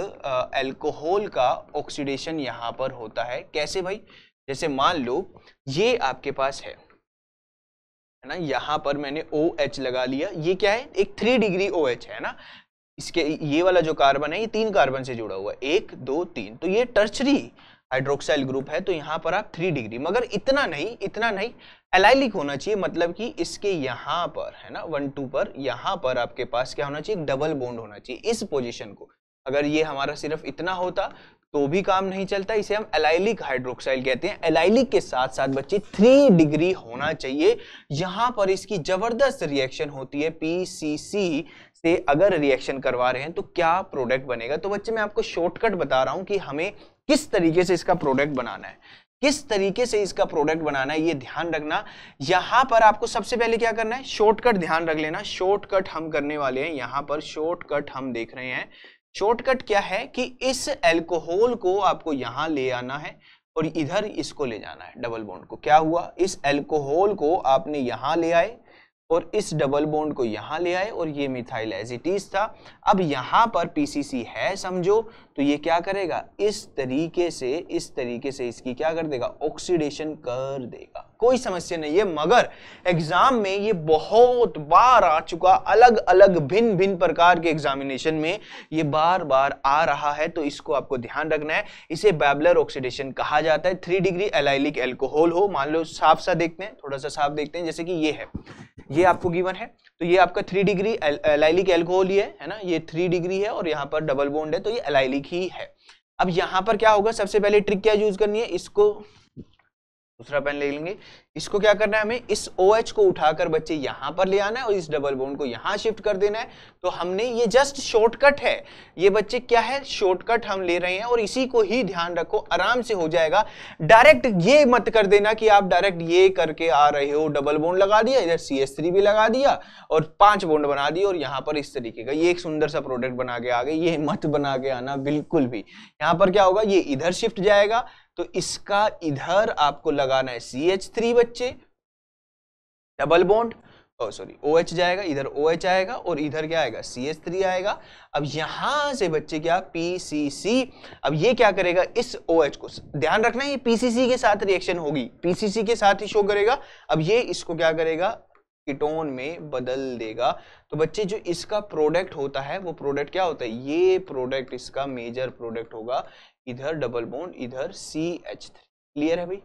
एल्कोहल का ऑक्सीडेशन यहाँ पर होता है कैसे भाई जैसे मान लो ये आपके पास है ना यहाँ पर मैंने ओ OH लगा लिया ये क्या है एक थ्री डिग्री ओ OH है ना इसके ये वाला जो कार्बन है ये तीन कार्बन से जुड़ा हुआ है एक दो तीन तो ये टर्चरी हाइड्रोक्साइल ग्रुप है तो यहाँ पर आप थ्री डिग्री मगर इतना नहीं इतना नहीं एलाइलिक होना चाहिए मतलब कि इसके यहाँ पर है ना वन टू पर यहाँ पर आपके पास क्या होना चाहिए डबल बोन्ड होना चाहिए इस पोजिशन को अगर ये हमारा सिर्फ इतना होता तो भी काम नहीं चलता इसे हम एलाइलिक हाइड्रोक्साइल कहते हैं एलाइलिक के साथ साथ बच्चे थ्री डिग्री होना चाहिए यहाँ पर इसकी जबरदस्त रिएक्शन होती है पीसीसी से अगर रिएक्शन करवा रहे हैं तो क्या प्रोडक्ट बनेगा तो बच्चे मैं आपको शॉर्टकट बता रहा हूं कि हमें किस तरीके से इसका प्रोडक्ट बनाना है किस तरीके से इसका प्रोडक्ट बनाना है ये ध्यान रखना यहाँ पर आपको सबसे पहले क्या करना है शॉर्टकट ध्यान रख लेना शॉर्टकट हम करने वाले हैं यहाँ पर शॉर्टकट हम देख रहे हैं शॉर्टकट क्या है कि इस एल्कोहल को आपको यहाँ ले आना है और इधर इसको ले जाना है डबल बॉन्ड को क्या हुआ इस एल्कोहल को आपने यहां ले आए और इस डबल बॉन्ड को यहाँ ले आए और ये मिथाइल एजिटीज था अब यहाँ पर पीसीसी है समझो तो ये क्या करेगा इस तरीके से इस तरीके से इसकी क्या कर देगा ऑक्सीडेशन कर देगा कोई समस्या नहीं है मगर एग्जाम में ये बहुत बार आ चुका अलग अलग भिन्न भिन्न प्रकार के एग्जामिनेशन में ये बार बार आ रहा है तो इसको आपको ध्यान रखना है इसे बैबलर ऑक्सीडेशन कहा जाता है थ्री डिग्री एलाइलिक एल्कोहल हो मान लो साफ सा देखते हैं थोड़ा सा साफ देखते हैं जैसे कि ये है ये आपको गिवन है तो ये आपका थ्री डिग्री एलाइलिक एल्कोहल ही है है ना ये थ्री डिग्री है और यहाँ पर डबल बोन्ड है तो ये एलाइलिक ही है अब यहाँ पर क्या होगा सबसे पहले ट्रिक क्या यूज करनी है इसको दूसरा पेन ले लेंगे इसको क्या करना है हमें इस ओ OH को उठाकर बच्चे यहाँ पर ले आना है और इस डबल बोन को यहाँ शिफ्ट कर देना है तो हमने ये जस्ट शॉर्टकट है ये बच्चे क्या है शॉर्टकट हम ले रहे हैं और इसी को ही ध्यान रखो आराम से हो जाएगा डायरेक्ट ये मत कर देना कि आप डायरेक्ट ये करके आ रहे हो डबल बोन लगा दिया इधर सी एस थ्री भी लगा दिया और पांच बोन्ड बना दिया और यहाँ पर इस तरीके का ये एक सुंदर सा प्रोडक्ट बना के आ गए ये मत बना के आना बिल्कुल भी यहाँ पर क्या होगा ये इधर शिफ्ट जाएगा तो इसका इधर आपको लगाना है सी एच थ्री बच्चे double bond sorry O H जाएगा इधर ओ OH एच आएगा और इधर क्या आएगा सी एच थ्री आएगा अब यहां से बच्चे क्या पी सी सी अब ये क्या करेगा इस ओ OH एच को ध्यान रखना है पी सी सी के साथ रिएक्शन होगी पी सी सी के साथ ही शो करेगा अब ये इसको क्या करेगा कीटोन में बदल देगा तो बच्चे जो इसका प्रोडक्ट होता है वो प्रोडक्ट क्या होता है ये प्रोडक्ट इसका मेजर प्रोडक्ट होगा इधर डबल बोन इधर सी एच थ्री क्लियर है भाई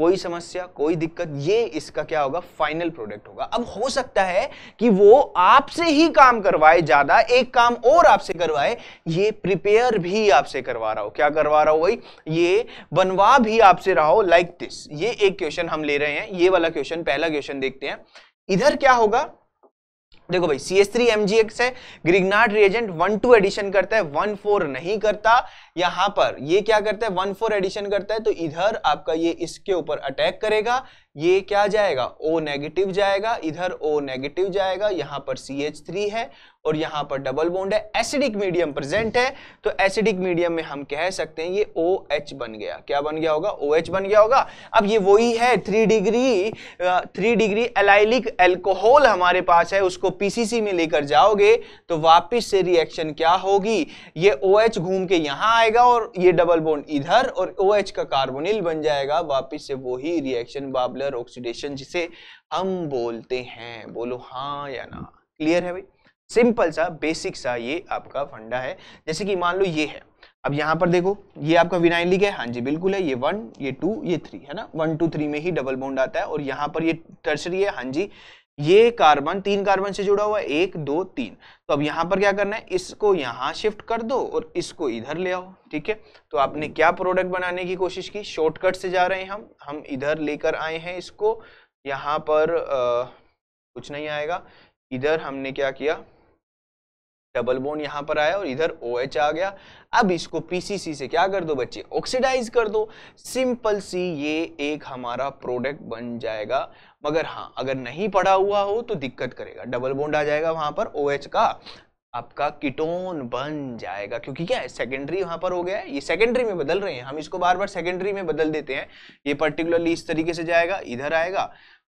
कोई समस्या कोई दिक्कत ये इसका क्या होगा फाइनल प्रोडक्ट होगा अब हो सकता है कि वो आपसे ही काम करवाए ज्यादा एक काम और आपसे करवाए ये प्रिपेयर भी आपसे करवा रहा हो क्या करवा रहा हो भाई ये बनवा भी आपसे रहा हो लाइक like दिस ये एक क्वेश्चन हम ले रहे हैं ये वाला क्वेश्चन पहला क्वेश्चन देखते हैं इधर क्या होगा देखो भाई C S three M G X है Grignard reagent one two addition करता है वन फोर नहीं करता यहां पर ये क्या करता है वन फोर एडिशन करता है तो इधर आपका ये इसके ऊपर अटैक करेगा ये क्या जाएगा ओ नेगेटिव जाएगा इधर ओ नेगेटिव जाएगा यहां पर सी एच थ्री है और यहाँ पर डबल बॉन्ड है एसिडिक मीडियम प्रेजेंट है तो एसिडिक मीडियम में हम कह सकते हैं ये ओ OH बन गया क्या बन गया होगा ओ OH बन गया होगा अब ये वही है three degree three degree allylic alcohol हमारे पास है उसको पीसीसी में लेकर जाओगे तो वापिस से रिएक्शन क्या होगी ये ओ OH घूम के यहाँ आएगा और ये डबल बॉन्ड इधर और ओ OH का कार्बोनिल बन जाएगा वापिस से वही रिएक्शन बाबलर ऑक्सीडेशन जिसे हम बोलते हैं बोलो हाँ या ना क्लियर है भाई सिंपल सा बेसिक सा ये आपका फंडा है जैसे कि मान लो ये है अब यहाँ पर देखो ये आपका विनाइलिक है हाँ जी बिल्कुल है ये वन ये टू ये थ्री है ना वन टू थ्री में ही डबल बॉन्ड आता है और यहाँ पर ये टर्सरी है हाँ जी ये कार्बन तीन कार्बन से जुड़ा हुआ है एक दो तीन तो अब यहाँ पर क्या करना है इसको यहाँ शिफ्ट कर दो और इसको इधर ले आओ ठीक है तो आपने क्या प्रोडक्ट बनाने की कोशिश की शॉर्टकट से जा रहे हैं हम हम इधर लेकर आए हैं इसको यहाँ पर आ, कुछ नहीं आएगा इधर हमने क्या किया डबल बोन यहां पर आया और इधर ओ OH आ गया अब इसको पीसीसी से क्या कर दो बच्चे ऑक्सीडाइज कर दो सिंपल सी ये एक हमारा प्रोडक्ट बन जाएगा मगर हाँ अगर नहीं पड़ा हुआ हो तो दिक्कत करेगा डबल बोन्ड आ जाएगा वहां पर ओ OH का आपका कीटोन बन जाएगा क्योंकि क्या है सेकेंडरी वहां पर हो गया है ये सेकेंडरी में बदल रहे हैं हम इसको बार बार सेकेंडरी में बदल देते हैं ये पर्टिकुलरली इस तरीके से जाएगा इधर आएगा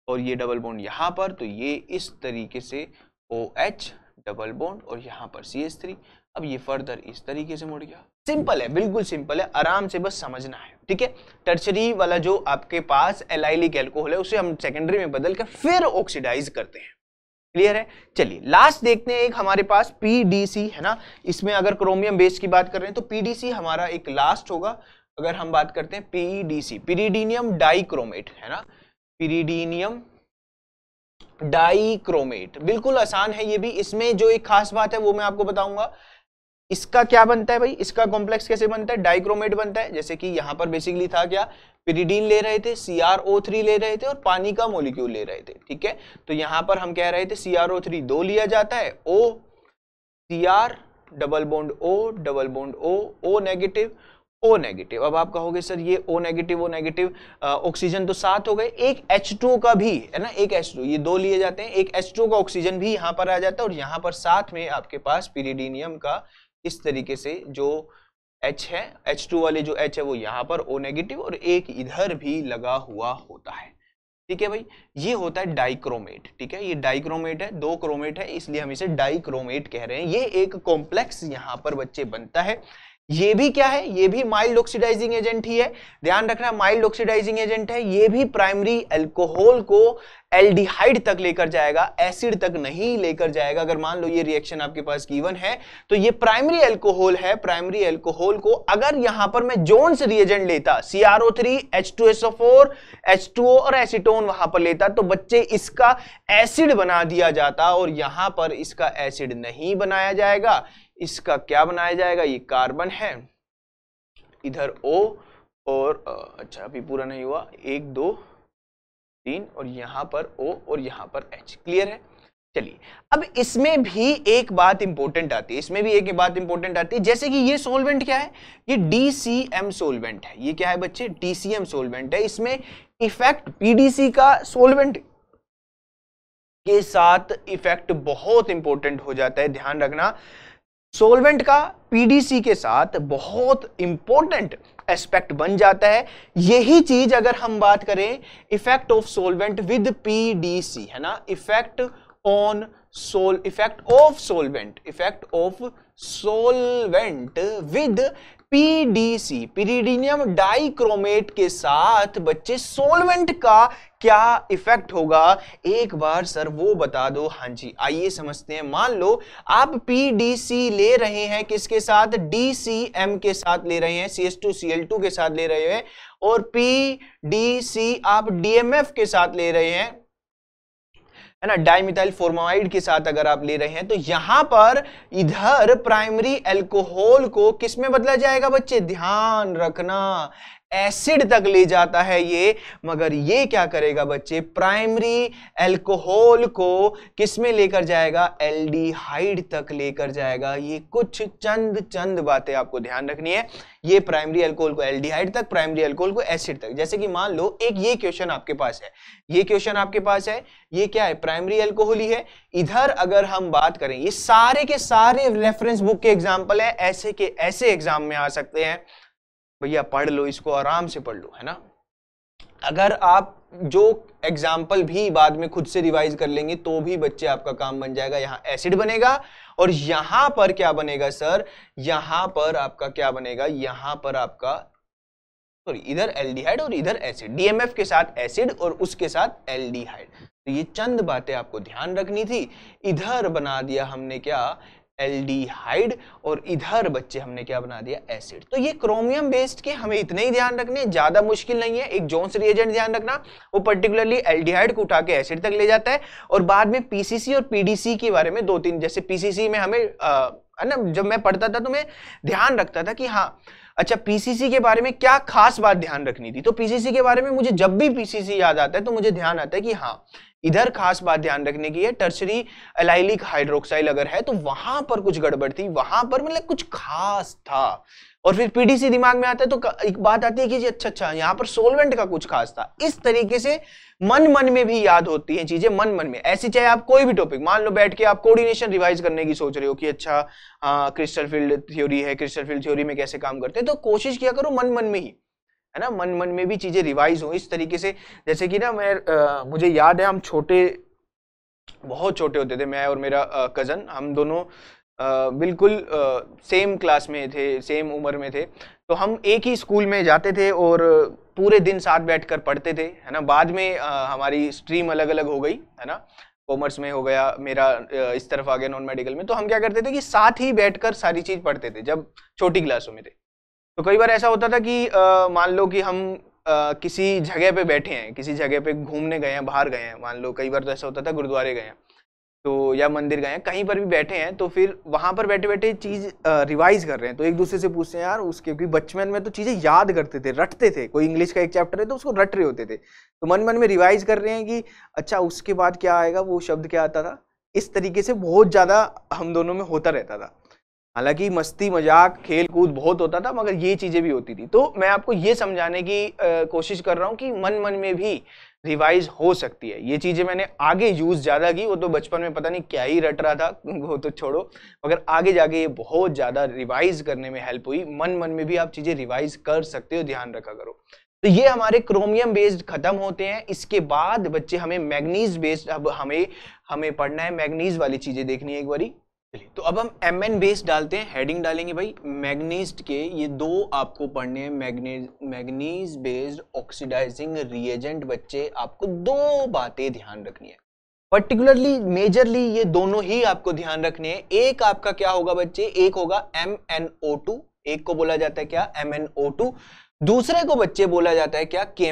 और ये डबल बोन्ड यहाँ पर तो ये इस तरीके से ओ OH डबल बॉन्ड और यहाँ पर सी एस थ्री अब ये फर्दर इस तरीके से मुड़ गया सिंपल है बिल्कुल सिंपल है आराम से बस समझना है ठीक है टर्चरी वाला जो आपके पास एलाइलिक एल्कोहल है उसे हम सेकेंडरी में बदल कर फिर ऑक्सीडाइज करते हैं क्लियर है चलिए लास्ट देखते हैं एक हमारे पास पीडीसी है ना इसमें अगर क्रोमियम बेस की बात कर रहे हैं तो पीडीसी हमारा एक लास्ट होगा अगर हम बात करते हैं पीडीसी पीरिडीनियम डाइक्रोमेट है ना पीरिडीनियम डाइक्रोमेट बिल्कुल आसान है ये भी इसमें जो एक खास बात है वो मैं आपको बताऊंगा इसका क्या बनता है भाई इसका कॉम्प्लेक्स कैसे बनता है डाइक्रोमेट बनता है जैसे कि यहाँ पर बेसिकली था क्या पिरीडीन ले रहे थे CrO3 ले रहे थे और पानी का मोलिक्यूल ले रहे थे ठीक है तो यहां पर हम कह रहे थे CrO3 दो लिया जाता है O Cr double bond O double bond O O negative O negative अब आप कहोगे सर ये O negative O negative oxygen तो सात हो गए एक एच टू का भी है ना एक एच टू ये दो लिए जाते हैं एक एच टू का ऑक्सीजन भी यहाँ पर आ जाता है और यहाँ पर साथ में आपके पास पीरिडीनियम का इस तरीके से जो एच है एच टू वाले जो एच है वो यहाँ पर ओ नेगेटिव और एक इधर भी लगा हुआ होता है ठीक है भाई ये होता है डाइक्रोमेट ठीक है ये डाइक्रोमेट है दो क्रोमेट है इसलिए हम इसे डाइक्रोमेट कह रहे हैं ये एक कॉम्प्लेक्स यहाँ पर बच्चे बनता है ये भी क्या है ये भी माइल्ड ऑक्सीडाइजिंग एजेंट ही है ध्यान रखना माइल्ड ऑक्सीडाइजिंग एजेंट है ये भी प्राइमरी एल्कोहल को एल्डिहाइड तक लेकर जाएगा एसिड तक नहीं लेकर जाएगा अगर मान लो ये रिएक्शन आपके पास गिवन है तो ये प्राइमरी एल्कोहल है प्राइमरी एल्कोहल को अगर यहां पर मैं जोन रिएजेंट लेता CrO3 H2SO4 H2O और एसिटोन वहां पर लेता तो बच्चे इसका एसिड बना दिया जाता और यहां पर इसका एसिड नहीं बनाया जाएगा इसका क्या बनाया जाएगा ये कार्बन है इधर ओ और अच्छा अभी पूरा नहीं हुआ एक दो तीन और यहां पर ओ और यहां पर एच क्लियर है चलिए अब इसमें भी एक बात इंपॉर्टेंट आती है इसमें भी एक बात इंपॉर्टेंट आती है जैसे कि ये सोलवेंट क्या है ये डीसीएम सोलवेंट है ये क्या है बच्चे डीसीएम सोलवेंट है इसमें इफेक्ट पीडीसी का सोलवेंट के साथ इफेक्ट बहुत इंपॉर्टेंट हो जाता है ध्यान रखना सोलवेंट का पीडीसी के साथ बहुत इंपॉर्टेंट एस्पेक्ट बन जाता है यही चीज अगर हम बात करें effect of solvent with PDC है ना effect on sol effect of solvent effect of solvent with PDC pyridinium dichromate के साथ बच्चे सोलवेंट का क्या इफेक्ट होगा एक बार सर वो बता दो हाँ जी आइए समझते हैं मान लो आप पीडीसी ले रहे हैं किसके साथ डीसीएम के साथ ले रहे हैं C S two C L two के साथ ले रहे हैं और पीडीसी आप डीएमएफ के साथ ले रहे हैं है ना डाइमिथाइल फोर्माइड के साथ अगर आप ले रहे हैं तो यहां पर इधर प्राइमरी एल्कोहल को किसमें बदला जाएगा बच्चे ध्यान रखना एसिड तक ले जाता है ये मगर ये क्या करेगा बच्चे प्राइमरी एल्कोहल को किस में लेकर जाएगा एल्डिहाइड तक लेकर जाएगा ये कुछ चंद चंद बातें आपको ध्यान रखनी है ये प्राइमरी एल्कोहल को एल्डिहाइड तक प्राइमरी एल्कोहल को एसिड तक जैसे कि मान लो एक ये क्वेश्चन आपके पास है ये क्वेश्चन आपके पास है ये क्या है प्राइमरी एल्कोहल ही है इधर अगर हम बात करें ये सारे के सारे रेफरेंस बुक के एग्जाम्पल है ऐसे के ऐसे एग्जाम में आ सकते हैं भैया पढ़ लो इसको आराम से पढ़ लो है ना अगर आप जो एग्जाम्पल भी बाद में खुद से रिवाइज कर लेंगे तो भी बच्चे आपका काम बन जाएगा यहाँ एसिड बनेगा और यहाँ पर क्या बनेगा सर यहाँ पर आपका क्या बनेगा यहाँ पर आपका सॉरी इधर एल्डिहाइड और इधर एसिड डीएमएफ के साथ एसिड और उसके साथ एल्डिहाइड तो ये चंद बातें आपको ध्यान रखनी थी इधर बना दिया हमने क्या एल्डिहाइड और इधर बच्चे हमने क्या बना दिया एसिड तो ये क्रोमियम बेस्ड के हमें इतने ही ध्यान रखने ज्यादा मुश्किल नहीं है एक जोन्स रिएजेंट ध्यान रखना वो पर्टिकुलरली एल्डिहाइड को उठा के एसिड तक ले जाता है और बाद में पीसीसी और पीडीसी के बारे में दो तीन जैसे पीसीसी में हमें है ना जब मैं पढ़ता था तो मैं ध्यान रखता था कि हाँ अच्छा पीसीसी के बारे में क्या खास बात ध्यान रखनी थी तो पीसीसी के बारे में मुझे जब भी पीसीसी याद आता है तो मुझे ध्यान आता है कि हाँ इधर खास बात ध्यान रखने की है टर्सरी एलाइलिक हाइड्रोक्साइल अगर है तो वहां पर कुछ गड़बड़ थी वहां पर मतलब कुछ खास था और फिर पीडीसी दिमाग में आता है तो एक बात आती है कि जी अच्छा अच्छा यहाँ पर सोलवेंट का कुछ खास था इस तरीके से मन मन में भी याद होती हैं चीजें मन मन में ऐसी चाहे आप कोई भी टॉपिक मान लो बैठ के आप कोऑर्डिनेशन रिवाइज करने की सोच रहे हो कि अच्छा क्रिस्टल फील्ड थ्योरी है क्रिस्टल फील्ड थ्योरी में कैसे काम करते हैं तो कोशिश किया करो मन मन में ही है ना मन मन में भी चीजें रिवाइज हो इस तरीके से जैसे कि ना मैं मुझे याद है हम छोटे बहुत छोटे होते थे मैं और मेरा कज़न हम दोनों बिल्कुल सेम क्लास में थे सेम उम्र में थे तो हम एक ही स्कूल में जाते थे और पूरे दिन साथ बैठकर पढ़ते थे है ना बाद में हमारी स्ट्रीम अलग अलग हो गई है ना कॉमर्स में हो गया मेरा इस तरफ आ गया नॉन मेडिकल में तो हम क्या करते थे कि साथ ही बैठकर सारी चीज़ पढ़ते थे जब छोटी क्लासों में थे तो कई बार ऐसा होता था कि मान लो कि हम आ, किसी जगह पे बैठे हैं किसी जगह पे घूमने गए हैं बाहर गए हैं मान लो कई बार तो ऐसा होता था गुरुद्वारे गए हैं तो या मंदिर गए कहीं पर भी बैठे हैं तो फिर वहाँ पर बैठे बैठे चीज़ रिवाइज कर रहे हैं तो एक दूसरे से पूछते हैं यार उसके क्योंकि बचपन में तो चीज़ें याद करते थे रटते थे कोई इंग्लिश का एक चैप्टर है तो उसको रट रहे होते थे तो मन मन में रिवाइज कर रहे हैं कि अच्छा उसके बाद क्या आएगा वो शब्द क्या आता था इस तरीके से बहुत ज़्यादा हम दोनों में होता रहता था हालांकि मस्ती मजाक खेल कूद बहुत होता था मगर ये चीज़ें भी होती थी तो मैं आपको ये समझाने की आ, कोशिश कर रहा हूँ कि मन मन में भी रिवाइज हो सकती है ये चीज़ें मैंने आगे यूज़ ज़्यादा की वो तो बचपन में पता नहीं क्या ही रट रहा था वो तो छोड़ो मगर आगे जाके ये बहुत ज़्यादा रिवाइज करने में हेल्प हुई मन मन में भी आप चीज़ें रिवाइज कर सकते हो ध्यान रखा करो तो ये हमारे क्रोमियम बेस्ड खत्म होते हैं इसके बाद बच्चे हमें मैग्नीज बेस्ड अब हमें हमें पढ़ना है मैग्नीज वाली चीज़ें देखनी है एक बारी चलिए तो अब हम एम एन बेस डालते हैं हेडिंग डालेंगे भाई मैग्नीज के ये दो आपको पढ़ने हैं manganese manganese based oxidising reagent बच्चे आपको दो बातें ध्यान रखनी है पर्टिकुलरली मेजरली ये दोनों ही आपको ध्यान रखने हैं एक आपका क्या होगा बच्चे एक होगा एम एन ओ टू एक को बोला जाता है क्या एम एन ओ टू दूसरे को बच्चे बोला जाता है क्या के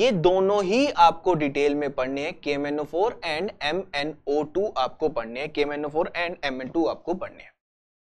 ये दोनों ही आपको डिटेल में पढ़ने हैं के and M N O two आपको पढ़ने हैं के एंड एम एन टू आपको पढ़ने हैं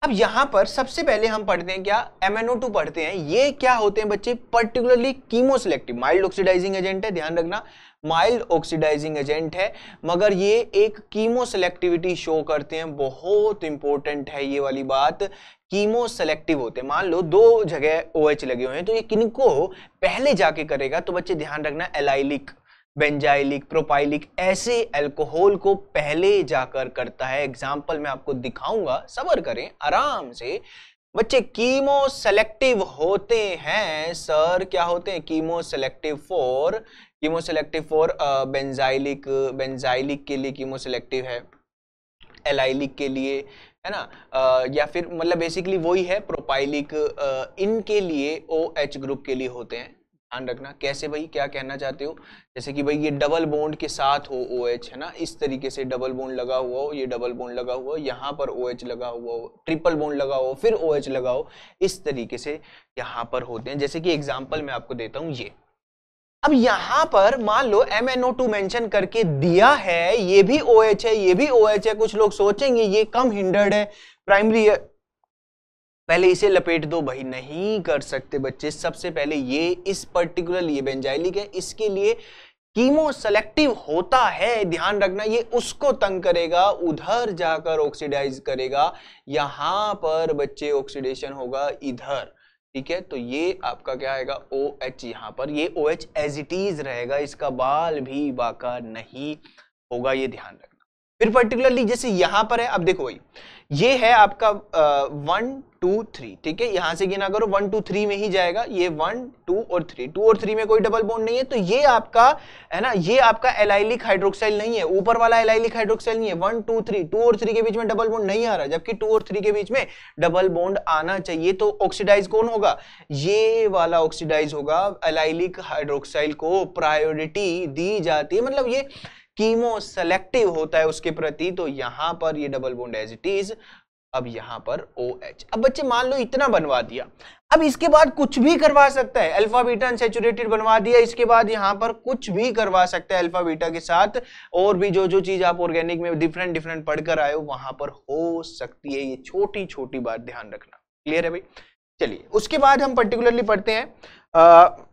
अब यहां पर सबसे पहले हम पढ़ते हैं क्या MnO2 पढ़ते हैं ये क्या होते हैं बच्चे particularly chemo selective mild oxidising agent है ध्यान रखना माइल्ड ऑक्सीडाइजिंग एजेंट है मगर ये एक कीमो सेलेक्टिविटी शो करते हैं बहुत इंपॉर्टेंट है ये वाली बात कीमो सेलेक्टिव होते हैं मान लो दो जगह OH लगे हुए हैं तो ये किनको पहले जाके करेगा तो बच्चे ध्यान रखना एलाइलिक बेंजाइलिक प्रोपाइलिक ऐसे अल्कोहल को पहले जाकर करता है एग्जाम्पल मैं आपको दिखाऊंगा सबर करें आराम से बच्चे कीमो सेलेक्टिव होते हैं सर क्या होते हैं chemo selective for chemo selective for benzylic benzylic के लिए कीमो सेलेक्टिव है एलाइलिक के लिए है ना आ, या फिर मतलब बेसिकली वही है प्रोपाइलिक इनके लिए ओ OH एच ग्रुप के लिए होते हैं ध्यान रखना कैसे भाई क्या कहना चाहते हो जैसे कि भाई ये डबल बोन्ड के साथ हो ओ OH है ना इस तरीके से डबल बोन्ड लगा हुआ हो ये डबल बोन्ड लगा हुआ हो यहाँ पर ओ OH लगा हुआ हो ट्रिपल बोन्ड लगा हो फिर ओ OH लगा हो इस तरीके से यहाँ पर होते हैं जैसे कि एग्जाम्पल मैं आपको देता हूँ ये अब यहां पर मान लो M N O two mention करके दिया है ये भी ओ OH है ये भी ओ OH है कुछ लोग सोचेंगे ये कम हिंडर्ड है प्राइमरी पहले इसे लपेट दो भाई नहीं कर सकते बच्चे सबसे पहले ये इस पर्टिकुलर ये बेंजाइलिक है इसके लिए कीमो सेलेक्टिव होता है ध्यान रखना ये उसको तंग करेगा उधर जाकर ऑक्सीडाइज करेगा यहां पर बच्चे ऑक्सीडेशन होगा इधर ठीक है तो ये आपका क्या आएगा ओ एच यहाँ पर ये O H as it is रहेगा इसका बाल भी बाका नहीं होगा ये ध्यान रखना फिर पर्टिकुलरली जैसे यहां पर है अब देखो भाई ये है आपका वन टू थ्री ठीक है यहां से गिना करो वन टू थ्री में ही जाएगा ये वन टू और थ्री टू और थ्री में कोई डबल बोन नहीं है तो ये आपका है ना ये आपका एलाइलिक हाइड्रोक्साइल नहीं है ऊपर वाला एलाइलिक हाइड्रोक्साइल नहीं है वन टू थ्री टू और थ्री के बीच में डबल बोन नहीं आ रहा जबकि टू और थ्री के बीच में डबल बोन्ड आना चाहिए तो ऑक्सीडाइज कौन होगा ये वाला ऑक्सीडाइज होगा एलाइलिक हाइड्रोक्साइल को प्रायोरिटी दी जाती है मतलब ये कीमो सेलेक्टिव होता है उसके प्रति तो यहां पर ये double bond as it is अब यहां पर ओ OH. अब बच्चे मान लो इतना बनवा दिया अब इसके बाद कुछ भी करवा सकता है अल्फा बीटा अनसेचुरेटेड बनवा दिया इसके बाद यहां पर कुछ भी करवा सकता है अल्फा बीटा के साथ और भी जो जो चीज आप ऑर्गेनिक में डिफरेंट डिफरेंट पढ़कर आए हो वहां पर हो सकती है ये छोटी छोटी बात ध्यान रखना क्लियर है भाई चलिए उसके बाद हम पर्टिकुलरली पढ़ते हैं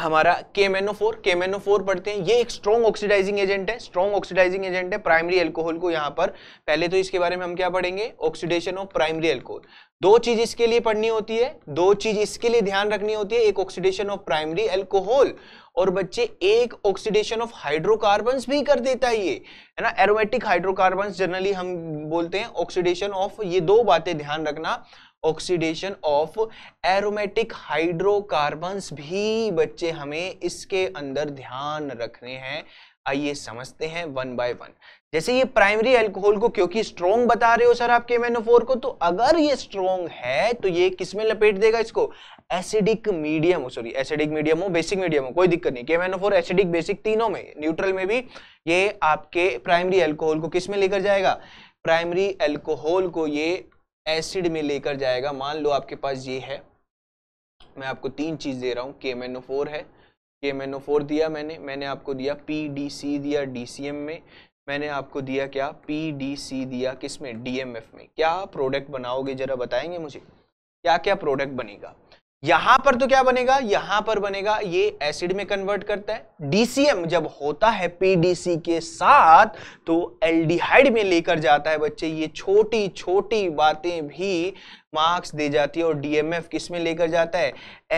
हमारा केमेनो फोर केमेनो फोर पढ़ते हैं ये एक स्ट्रॉन्ग ऑक्सीडाइजिंग एजेंट है स्ट्रॉन्ग ऑक्सीडाइजिंग एजेंट है प्राइमरी एल्कोहल को यहाँ पर पहले तो इसके बारे में हम क्या पढ़ेंगे ऑक्सीडेशन ऑफ प्राइमरी एल्कोहल दो चीज इसके लिए पढ़नी होती है दो चीज इसके लिए ध्यान रखनी होती है एक ऑक्सीडेशन ऑफ प्राइमरी एल्कोहल और बच्चे एक ऑक्सीडेशन ऑफ हाइड्रोकार्बन भी कर देता है ये है ना एरोमेटिक हाइड्रोकार्बन जनरली हम बोलते हैं ऑक्सीडेशन ऑफ ये दो बातें ध्यान रखना ऑक्सीडेशन ऑफ एरोमेटिक हाइड्रोकार्बन्स भी बच्चे हमें इसके अंदर ध्यान रखने हैं आइए समझते हैं वन बाय वन जैसे ये प्राइमरी अल्कोहल को क्योंकि स्ट्रोंग बता रहे हो सर आपके मेनोफोर को तो अगर ये स्ट्रोंग है तो ये किस में लपेट देगा इसको एसिडिक मीडियम oh, हो सॉरी एसिडिक मीडियम हो बेसिक मीडियम हो कोई दिक्कत नहीं के मेनोफोर एसिडिक बेसिक तीनों में न्यूट्रल में भी ये आपके प्राइमरी एल्कोहल को किस में लेकर जाएगा प्राइमरी एल्कोहल को ये एसिड में लेकर जाएगा मान लो आपके पास ये है मैं आपको तीन चीज़ दे रहा हूँ के एम ओ फोर है के एम ओ फोर दिया मैंने मैंने आपको दिया पी डी सी दिया डी सी एम में मैंने आपको दिया क्या पी डी सी दिया किस में डी एम एफ में क्या प्रोडक्ट बनाओगे ज़रा बताएंगे मुझे क्या क्या प्रोडक्ट बनेगा यहां पर तो क्या बनेगा यहां पर बनेगा ये एसिड में कन्वर्ट करता है डीसीएम जब होता है पीडीसी के साथ तो एल्डिहाइड में लेकर जाता है बच्चे ये छोटी छोटी बातें भी मार्क्स दे जाती है और डीएमएफ किस में लेकर जाता है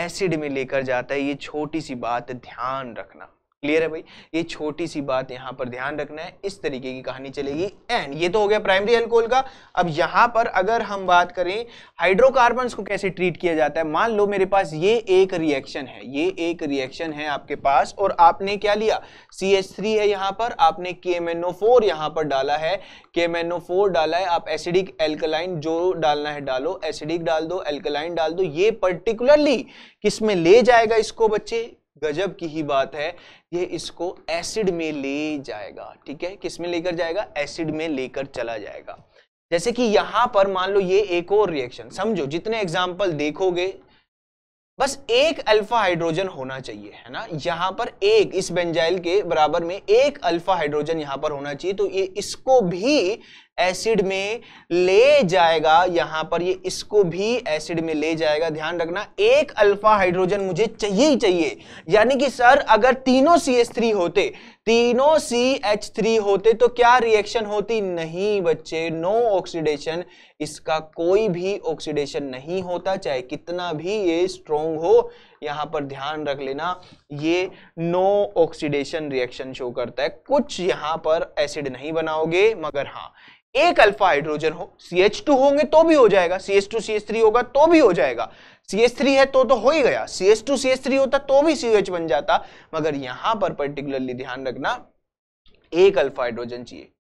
एसिड में लेकर जाता है ये छोटी सी बात ध्यान रखना क्लियर है भाई ये छोटी सी बात यहाँ पर ध्यान रखना है इस तरीके की कहानी चलेगी एंड ये तो हो गया प्राइमरी एल्कोहल का अब यहाँ पर अगर हम बात करें हाइड्रोकार्बन को कैसे ट्रीट किया जाता है मान लो मेरे पास ये एक रिएक्शन है ये एक रिएक्शन है आपके पास और आपने क्या लिया सी एच थ्री है यहाँ पर आपने के एम एन ओ फोर यहाँ पर डाला है के एम एन ओ फोर डाला है आप एसिडिक एल्कलाइन जो डालना है डालो एसिडिक डाल दो एल्कलाइन डाल दो ये पर्टिकुलरली किस में ले जाएगा इसको बच्चे गजब की ही बात है ये इसको एसिड में ले जाएगा ठीक है किस में लेकर जाएगा एसिड में लेकर चला जाएगा जैसे कि यहां पर मान लो ये एक और रिएक्शन समझो जितने एग्जाम्पल देखोगे बस एक अल्फा हाइड्रोजन होना चाहिए है ना यहां पर एक इस बेंजाइल के बराबर में एक अल्फा हाइड्रोजन यहां पर होना चाहिए तो ये इसको भी एसिड में ले जाएगा यहां पर ये इसको भी एसिड में ले जाएगा ध्यान रखना एक अल्फा हाइड्रोजन मुझे चाहिए ही चाहिए यानी कि सर अगर तीनों सी एच थ्री होते तीनों सी एच थ्री होते तो क्या रिएक्शन होती नहीं बच्चे नो ऑक्सीडेशन इसका कोई भी ऑक्सीडेशन नहीं होता चाहे कितना भी ये स्ट्रोंग हो यहां पर ध्यान रख लेना ये नो ऑक्सीडेशन रिएक्शन शो करता है कुछ यहां पर एसिड नहीं बनाओगे मगर हाँ एक अल्फा हाइड्रोजन हो टू होंगे तो भी हो जाएगा टू सी एस थ्री होगा तो भी हो जाएगा सी एस थ्री है तो तो हो ही गया टू सी एस थ्री होता तो भी सी बन जाता मगर यहां पर पर्टिकुलरली ध्यान रखना एक अल्फा हाइड्रोजन चाहिए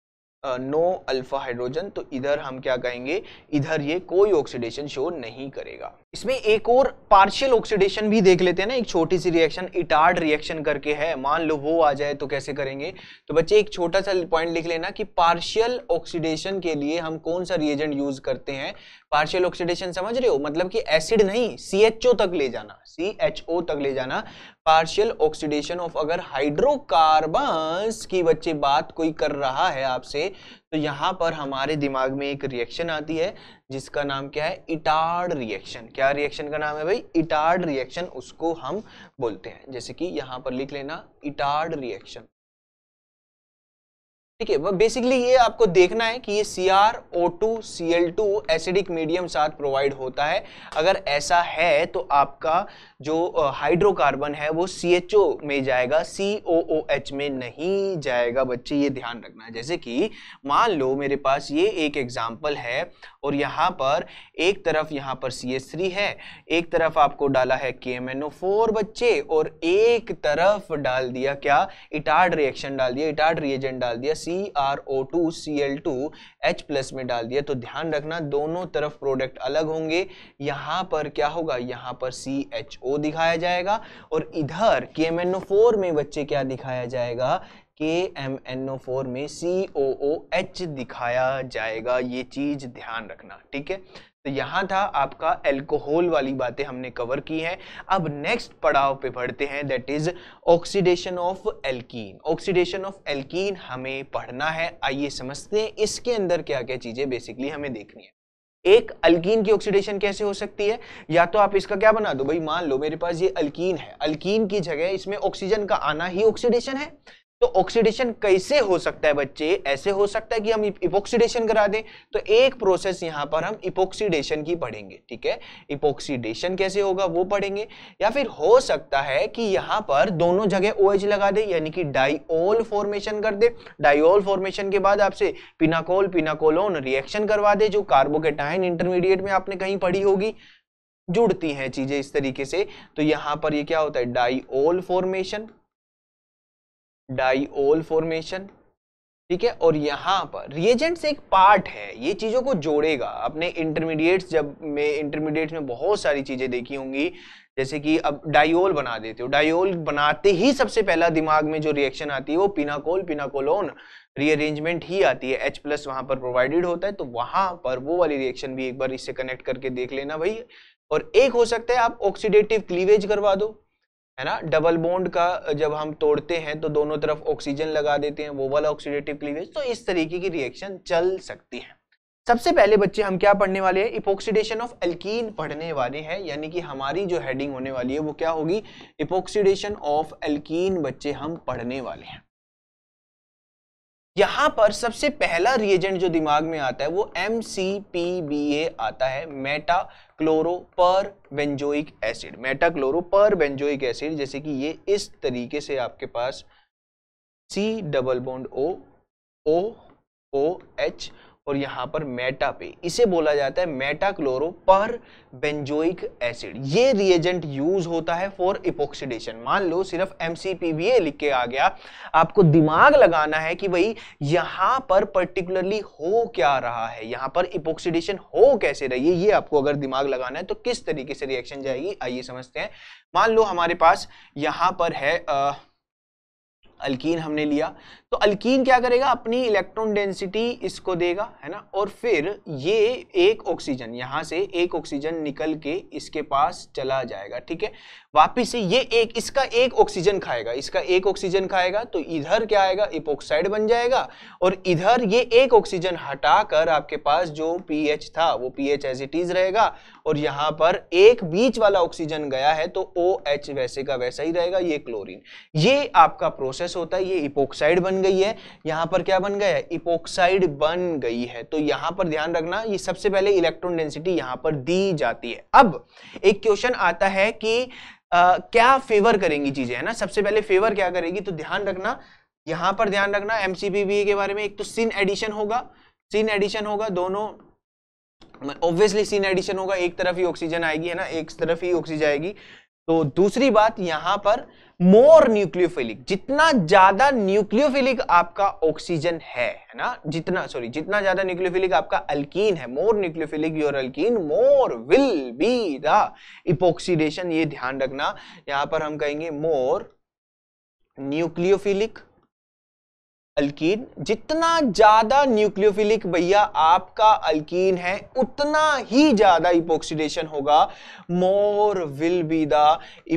नो अल्फा हाइड्रोजन तो इधर हम क्या कहेंगे इधर ये कोई ऑक्सीडेशन शो नहीं करेगा इसमें एक और पार्शियल ऑक्सीडेशन भी देख लेते हैं ना एक छोटी सी रिएक्शन इटार्ड रिएक्शन करके है मान लो वो आ जाए तो कैसे करेंगे तो बच्चे एक छोटा सा पॉइंट लिख लेना कि पार्शियल ऑक्सीडेशन के लिए हम कौन सा रिएजेंट यूज करते हैं पार्शियल ऑक्सीडेशन समझ रहे हो मतलब कि एसिड नहीं सी तक ले जाना सी तक ले जाना पार्शियल ऑक्सीडेशन ऑफ अगर हाइड्रोकार्बन्स की बच्चे बात कोई कर रहा है आपसे तो यहाँ पर हमारे दिमाग में एक रिएक्शन आती है जिसका नाम क्या है इटार्ड रिएक्शन क्या रिएक्शन का नाम है भाई इटार्ड रिएक्शन उसको हम बोलते हैं जैसे कि यहाँ पर लिख लेना इटार्ड रिएक्शन ठीक है बेसिकली ये आपको देखना है कि ये C R O two C L two acidic medium साथ प्रोवाइड होता है अगर ऐसा है तो आपका जो हाइड्रोकार्बन है वो सी एच ओ में जाएगा सी ओ ओ एच में नहीं जाएगा बच्चे ये ध्यान रखना है जैसे कि मान लो मेरे पास ये एक एग्जाम्पल है और यहाँ पर एक तरफ यहाँ पर सी एस थ्री है एक तरफ आपको डाला है के एम एन ओ फोर बच्चे और एक तरफ डाल दिया क्या इटार्ड रिएक्शन डाल दिया इटार्ड रिएजेंट डाल दिया C R O two C L two H plus में डाल दिया तो ध्यान रखना दोनों तरफ प्रोडक्ट अलग होंगे यहाँ पर क्या होगा यहाँ पर सी एच ओ दिखाया जाएगा और इधर के एम एन ओ फोर में बच्चे क्या दिखाया जाएगा के एम एन ओ फोर में सी ओ ओ एच दिखाया जाएगा ये चीज़ ध्यान रखना ठीक है तो यहाँ था आपका एल्कोहल वाली बातें हमने कवर की हैं अब नेक्स्ट पड़ाव पे पढ़ते हैं that is oxidation of alkene oxidation of alkene हमें पढ़ना है आइए समझते हैं इसके अंदर क्या क्या चीज़ें बेसिकली हमें देखनी है एक अल्कीन की ऑक्सीडेशन कैसे हो सकती है या तो आप इसका क्या बना दो भाई मान लो मेरे पास ये अल्कीन है अल्कीन की जगह इसमें ऑक्सीजन का आना ही ऑक्सीडेशन है तो ऑक्सीडेशन कैसे हो सकता है बच्चे ऐसे हो सकता है कि हम इपोक्सीडेशन करा दें तो एक प्रोसेस यहाँ पर हम इपोक्सीडेशन की पढ़ेंगे ठीक है इपोक्सीडेशन कैसे होगा वो पढ़ेंगे या फिर हो सकता है कि यहाँ पर दोनों जगह ओ OH लगा दे यानी कि डाइओल फॉर्मेशन कर दे डाइओल फॉर्मेशन के बाद आपसे पिनाकोल पिनाकोलोन रिएक्शन करवा दे जो कार्बोकेटाइन इंटरमीडिएट में आपने कहीं पढ़ी होगी जुड़ती हैं चीजें इस तरीके से तो यहाँ पर ये क्या होता है डाइओल फॉर्मेशन डाईओल फॉर्मेशन ठीक है और यहाँ पर रिएजेंट्स एक पार्ट है ये चीज़ों को जोड़ेगा अपने इंटरमीडिएट्स जब मैं इंटरमीडिएट्स में बहुत सारी चीज़ें देखी होंगी जैसे कि अब डाइओल बना देते हो डाइओल बनाते ही सबसे पहला दिमाग में जो रिएक्शन आती है वो पिनाकोल पिनाकोलोन रीअरेंजमेंट ही आती है एच प्लस वहाँ पर प्रोवाइडेड होता है तो वहाँ पर वो वाली रिएक्शन भी एक बार इससे कनेक्ट करके देख लेना भाई और एक हो सकता है आप ऑक्सीडेटिव क्लीवेज करवा दो है ना डबल बॉन्ड का जब हम तोड़ते हैं तो दोनों तरफ ऑक्सीजन लगा देते हैं वो वाला ऑक्सीडेटिव क्लीवेज तो इस तरीके की रिएक्शन चल सकती है सबसे पहले बच्चे हम क्या पढ़ने वाले हैं इपोक्सीडेशन ऑफ एल्कीन पढ़ने वाले हैं यानी कि हमारी जो हेडिंग होने वाली है वो क्या होगी इपोक्सीडेशन ऑफ एल्कीन बच्चे हम पढ़ने वाले हैं यहां पर सबसे पहला रिएजेंट जो दिमाग में आता है वो M C P B A आता है meta chloro per benzoic acid meta chloro per benzoic acid जैसे कि ये इस तरीके से आपके पास C double bond O O O H और यहाँ पर मेटा पे इसे बोला जाता है meta chloro per benzoic acid ये रिएजेंट यूज होता है फॉर इपोक्सीडेशन मान लो सिर्फ एमसीपीबीए लिख के आ गया आपको दिमाग लगाना है कि भाई यहाँ पर पर्टिकुलरली हो क्या रहा है यहाँ पर इपोक्सीडेशन हो कैसे रही है ये आपको अगर दिमाग लगाना है तो किस तरीके से रिएक्शन जाएगी आइए समझते हैं मान लो हमारे पास यहाँ पर है आ, अल्कीन हमने लिया तो अल्कीन क्या करेगा अपनी इलेक्ट्रॉन डेंसिटी इसको देगा है ना और फिर ये एक ऑक्सीजन यहां से एक ऑक्सीजन निकल के इसके पास चला जाएगा ठीक है वापिस से ये एक इसका एक ऑक्सीजन खाएगा इसका एक ऑक्सीजन खाएगा तो इधर क्या आएगा इपोक्साइड बन जाएगा और इधर ये एक ऑक्सीजन हटाकर आपके पास जो पीएच था वो पी एज इट इज रहेगा और यहां पर एक बीच वाला ऑक्सीजन गया है तो ओ OH वैसे का वैसा ही रहेगा ये क्लोरिन ये आपका प्रोसेस होता है ये इपोक्साइड बन गई है यहाँ पर क्या बन गया इपोक्साइड बन गई है तो यहाँ पर ध्यान रखना ये सबसे पहले इलेक्ट्रॉन डेंसिटी यहाँ पर दी जाती है अब एक क्वेश्चन आता है कि आ, क्या फेवर करेंगी चीजें है ना सबसे पहले फेवर क्या करेगी तो ध्यान रखना यहाँ पर ध्यान रखना एमसीपीबी के बारे में एक तो सिन एडिशन होगा सिन एडिशन होगा दोनों ऑब्वियसली सीन एडिशन होगा एक तरफ ही ऑक्सीजन आएगी है ना एक तरफ ही ऑक्सीजन आएगी तो दूसरी बात यहां पर मोर न्यूक्लियोफिलिक जितना ज्यादा न्यूक्लियोफिलिक आपका ऑक्सीजन है है ना जितना सॉरी जितना ज्यादा न्यूक्लियोफिलिक आपका अल्कीन है more nucleophilic your alkene more will be the epoxidation ये ध्यान रखना यहां पर हम कहेंगे मोर न्यूक्लियोफिलिक अल्कीन जितना ज्यादा न्यूक्लियोफिलिक भैया आपका अल्कीन है उतना ही ज्यादा इपोक्सीडेशन होगा more will be the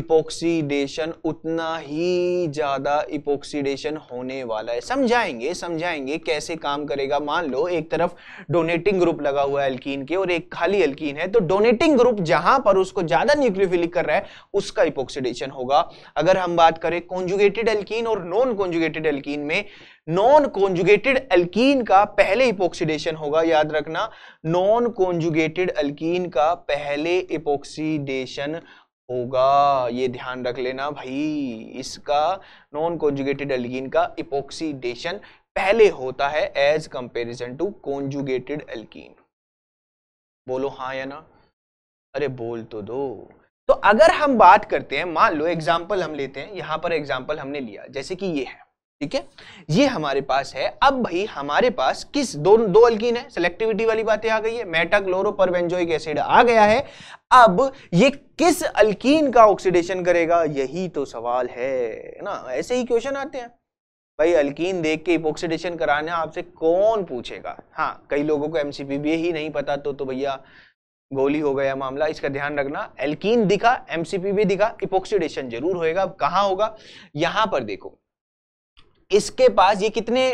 epoxidation उतना ही ज्यादा इपोक्सीडेशन होने वाला है समझाएंगे समझाएंगे कैसे काम करेगा मान लो एक तरफ डोनेटिंग ग्रुप लगा हुआ है अल्कीन के और एक खाली अल्कीन है तो डोनेटिंग ग्रुप जहां पर उसको ज्यादा न्यूक्लियोफिलिक कर रहा है उसका इपोक्सीडेशन होगा अगर हम बात करें कॉन्जुगेटेड अल्कीन और नॉन कॉन्जुगेटेड अल्कीन में नॉन कॉन्जुगेटेड अल्कीन का पहले इपोक्सीडेशन होगा याद रखना नॉन कॉन्जुगेटेड अल्कीन का पहले इपोक्सीडेशन होगा ये ध्यान रख लेना भाई इसका नॉन कॉन्जुगेटेड अल्कीन का इपोक्सीडेशन पहले होता है as comparison to conjugated alkene बोलो हाँ या ना अरे बोल तो दो तो अगर हम बात करते हैं मान लो एग्जाम्पल हम लेते हैं यहां पर एग्जाम्पल हमने लिया जैसे कि ये है ठीक है ये हमारे पास है अब भाई हमारे पास किस दो दो अल्कीन है सिलेक्टिविटी वाली बातें आ गई है मेटाक्लोरोपरबेंजोइक एसिड आ गया है अब ये किस अल्कीन का ऑक्सीडेशन करेगा यही तो सवाल है ना ऐसे ही क्वेश्चन आते हैं भाई अल्कीन देख के ऑक्सीडेशन कराना आपसे कौन पूछेगा हाँ कई लोगों को भी ही नहीं पता तो तो भैया गोली हो गया मामला इसका ध्यान रखना एल्कीन दिखा भी दिखा इपोक्सीडेशन जरूर होएगा कहाँ होगा यहाँ पर देखो इसके पास ये कितने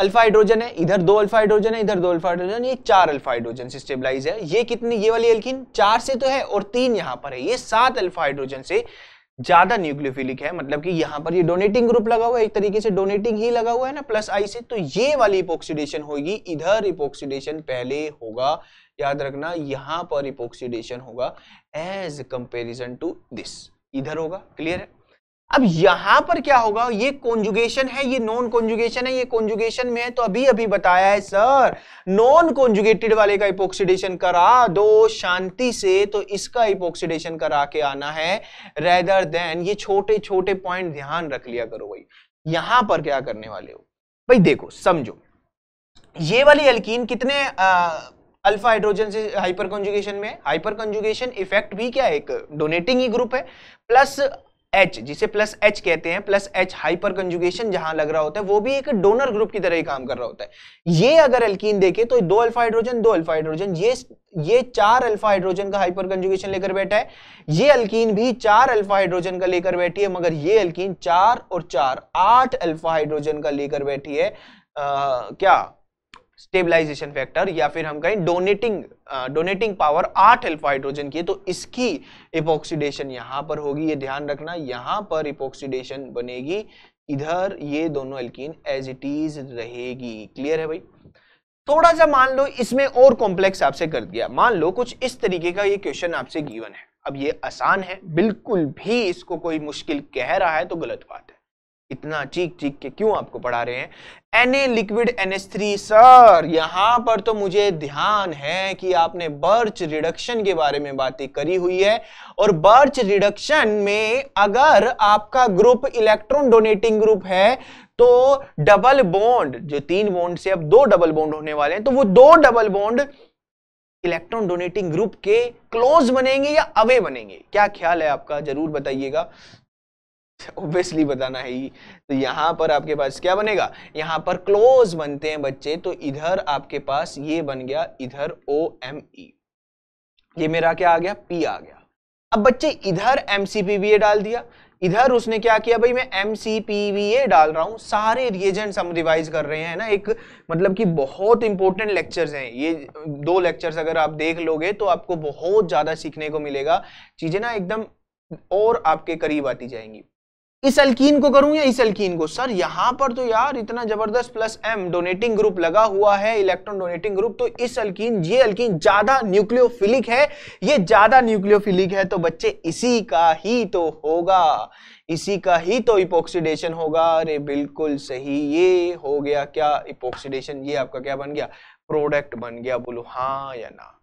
अल्फा हाइड्रोजन है इधर दो अल्फा हाइड्रोजन है इधर दो अल्फा हाइड्रोजन ये चार अल्फा हाइड्रोजन से स्टेबलाइज है ये कितनी ये वाली एल्किन चार से तो है और तीन यहाँ पर है ये सात अल्फा हाइड्रोजन से ज्यादा न्यूक्लियोफिलिक है मतलब कि यहाँ पर ये डोनेटिंग ग्रुप लगा हुआ है एक तरीके से डोनेटिंग ही लगा हुआ है ना प्लस आई से तो ये वाली इपोक्सीडेशन होगी इधर इपोक्सीडेशन पहले होगा याद रखना यहाँ पर इपोक्सीडेशन होगा एज कंपेरिजन टू दिस इधर होगा क्लियर है अब यहां पर क्या होगा ये कॉन्जुगेशन है ये नॉन कॉन्जुगेशन है ये कॉन्जुगेशन में है तो अभी अभी बताया है सर नॉन कॉन्जुगेटेड वाले का इपोक्सीडेशन करा दो शांति से तो इसका इपोक्सीडेशन करा के आना है रेदर देन ये छोटे छोटे पॉइंट ध्यान रख लिया करो भाई यहां पर क्या करने वाले हो भाई देखो समझो ये वाली एल्कीन कितने आ, अल्फा हाइड्रोजन से हाइपर कंजुगेशन में हाइपर कंजुगेशन इफेक्ट भी क्या है एक डोनेटिंग ही ग्रुप है प्लस एच जिसे प्लस एच कहते हैं प्लस एच हाइपर कंजुगेशन जहां लग रहा होता है वो भी एक डोनर ग्रुप की तरह ही काम कर रहा होता है ये अगर एल्कीन देखे तो दो अल्फा हाइड्रोजन दो अल्फा हाइड्रोजन ये ये चार अल्फा हाइड्रोजन का हाइपर कंजुगेशन लेकर बैठा है ये अल्कीन भी चार अल्फा हाइड्रोजन का लेकर बैठी है मगर ये अल्कीन चार और चार आठ अल्फा हाइड्रोजन का लेकर बैठी है आ, क्या स्टेबलाइजेशन फैक्टर या फिर हम कहें डोनेटिंग डोनेटिंग पावर आठ अल्फा हाइड्रोजन की है तो इसकी इपोक्सीडेशन यहाँ पर होगी ये ध्यान रखना यहाँ पर इपोक्सीडेशन बनेगी इधर ये दोनों एल्कीन एज इट इज रहेगी क्लियर है भाई थोड़ा सा मान लो इसमें और कॉम्प्लेक्स आपसे कर दिया मान लो कुछ इस तरीके का ये क्वेश्चन आपसे गिवन है अब ये आसान है बिल्कुल भी इसको कोई मुश्किल कह रहा है तो गलत बात है इतना चीख चीख के क्यों आपको पढ़ा रहे हैं N A liquid N S three sir यहाँ पर तो मुझे ध्यान है कि आपने बर्च रिडक्शन के बारे में बातें करी हुई है और बर्च रिडक्शन में अगर आपका ग्रुप इलेक्ट्रॉन डोनेटिंग ग्रुप है तो डबल बॉन्ड जो तीन बॉन्ड से अब दो डबल बॉन्ड होने वाले हैं तो वो दो double bond electron donating group के क्लोज बनेंगे या अवे बनेंगे क्या ख्याल है आपका जरूर बताइएगा ऑब्वियसली बताना है ही तो यहाँ पर आपके पास क्या बनेगा यहाँ पर क्लोज बनते हैं बच्चे तो इधर आपके पास ये बन गया इधर ओ एम ई ये मेरा क्या आ गया पी आ गया अब बच्चे इधर M C P B A डाल दिया इधर उसने क्या किया भाई मैं M C P V A डाल रहा हूँ सारे रिएजेंट्स हम रिवाइज कर रहे हैं ना एक मतलब कि बहुत इंपॉर्टेंट लेक्चर्स हैं ये दो लेक्चर्स अगर आप देख लोगे तो आपको बहुत ज़्यादा सीखने को मिलेगा चीज़ें ना एकदम और आपके करीब आती जाएंगी इस अल्कीन को करूं या इस अल्कीन को सर यहां पर तो यार इतना जबरदस्त प्लस एम डोनेटिंग ग्रुप लगा हुआ है इलेक्ट्रॉन डोनेटिंग ग्रुप तो इस अल्कीन ये अल्कीन ज्यादा न्यूक्लियोफिलिक है ये ज्यादा न्यूक्लियोफिलिक है तो बच्चे इसी का ही तो होगा इसी का ही तो इपोक्सीडेशन होगा अरे बिल्कुल सही ये हो गया क्या इपोक्सीडेशन ये आपका क्या बन गया प्रोडक्ट बन गया बोलो हाँ या ना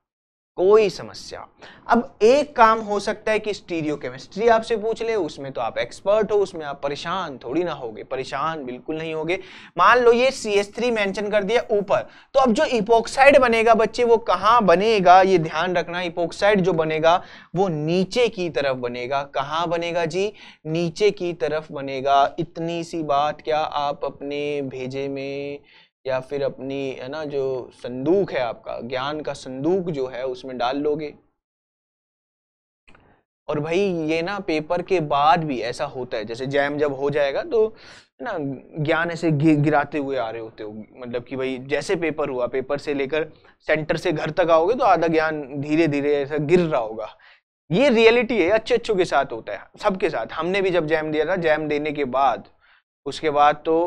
कोई समस्या अब एक काम हो सकता है कि स्टीरियो केमिस्ट्री आपसे पूछ ले उसमें तो आप एक्सपर्ट हो उसमें आप परेशान थोड़ी ना होगे परेशान बिल्कुल नहीं होगे मान लो ये सी एस थ्री मैंशन कर दिया ऊपर तो अब जो इपोक्साइड बनेगा बच्चे वो कहाँ बनेगा ये ध्यान रखना इपोक्साइड जो बनेगा वो नीचे की तरफ बनेगा कहाँ बनेगा जी नीचे की तरफ बनेगा इतनी सी बात क्या आप अपने भेजे में या फिर अपनी है ना जो संदूक है आपका ज्ञान का संदूक जो है उसमें डाल लोगे और भाई ये ना पेपर के बाद भी ऐसा होता है जैसे जैम जब हो जाएगा तो ना ज्ञान ऐसे गिराते हुए आ रहे होते हो मतलब कि भाई जैसे पेपर हुआ पेपर से लेकर सेंटर से घर तक आओगे तो आधा ज्ञान धीरे धीरे ऐसा गिर रहा होगा ये रियलिटी है अच्छे अच्छों के साथ होता है सबके साथ हमने भी जब जैम दिया था जैम देने के बाद उसके बाद तो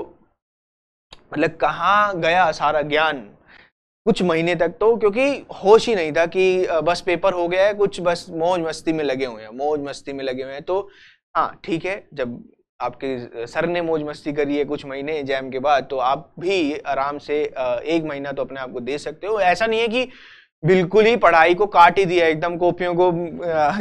मतलब कहाँ गया सारा ज्ञान कुछ महीने तक तो क्योंकि होश ही नहीं था कि बस पेपर हो गया है कुछ बस मौज मस्ती में लगे हुए हैं मौज मस्ती में लगे हुए हैं तो हाँ ठीक है जब आपके सर ने मौज मस्ती करी है कुछ महीने एग्जाम के बाद तो आप भी आराम से एक महीना तो अपने आप को दे सकते हो ऐसा नहीं है कि बिल्कुल ही पढ़ाई को काट ही दिया एकदम कॉपियों को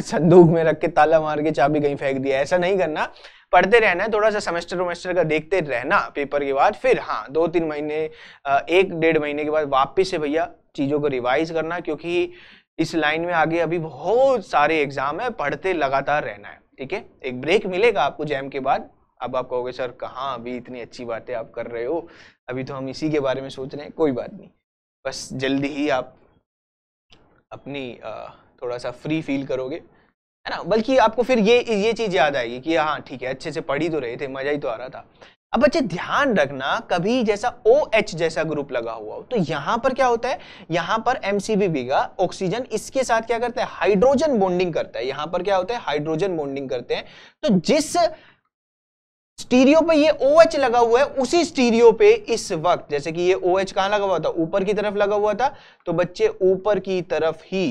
संदूक में रख के ताला मार के चाबी कहीं फेंक दिया ऐसा नहीं करना पढ़ते रहना है थोड़ा सा सेमेस्टर वेमेस्टर का देखते रहना पेपर के बाद फिर हाँ दो तीन महीने एक डेढ़ महीने के बाद वापिस से भैया चीज़ों को रिवाइज करना क्योंकि इस लाइन में आगे अभी बहुत सारे एग्जाम है पढ़ते लगातार रहना है ठीक है एक ब्रेक मिलेगा आपको जैम के बाद अब आप कहोगे सर कहाँ अभी इतनी अच्छी बातें आप कर रहे हो अभी तो हम इसी के बारे में सोच रहे हैं कोई बात नहीं बस जल्दी ही आप अपनी थोड़ा सा फ्री फील करोगे है ना बल्कि आपको फिर ये ये चीज़ याद आएगी कि हाँ ठीक है अच्छे से पढ़ ही तो रहे थे मज़ा ही तो आ रहा था अब बच्चे ध्यान रखना कभी जैसा ओ OH जैसा ग्रुप लगा हुआ हो तो यहाँ पर क्या होता है यहां पर एमसीबी का ऑक्सीजन इसके साथ क्या करता है हाइड्रोजन बॉन्डिंग करता है यहाँ पर क्या होता है हाइड्रोजन बॉन्डिंग करते हैं तो जिस स्टीरियो पे ये ओ OH लगा हुआ है उसी स्टीरियो पे इस वक्त जैसे कि ये ओ OH कहाँ लगा हुआ था ऊपर की तरफ लगा हुआ था तो बच्चे ऊपर की तरफ ही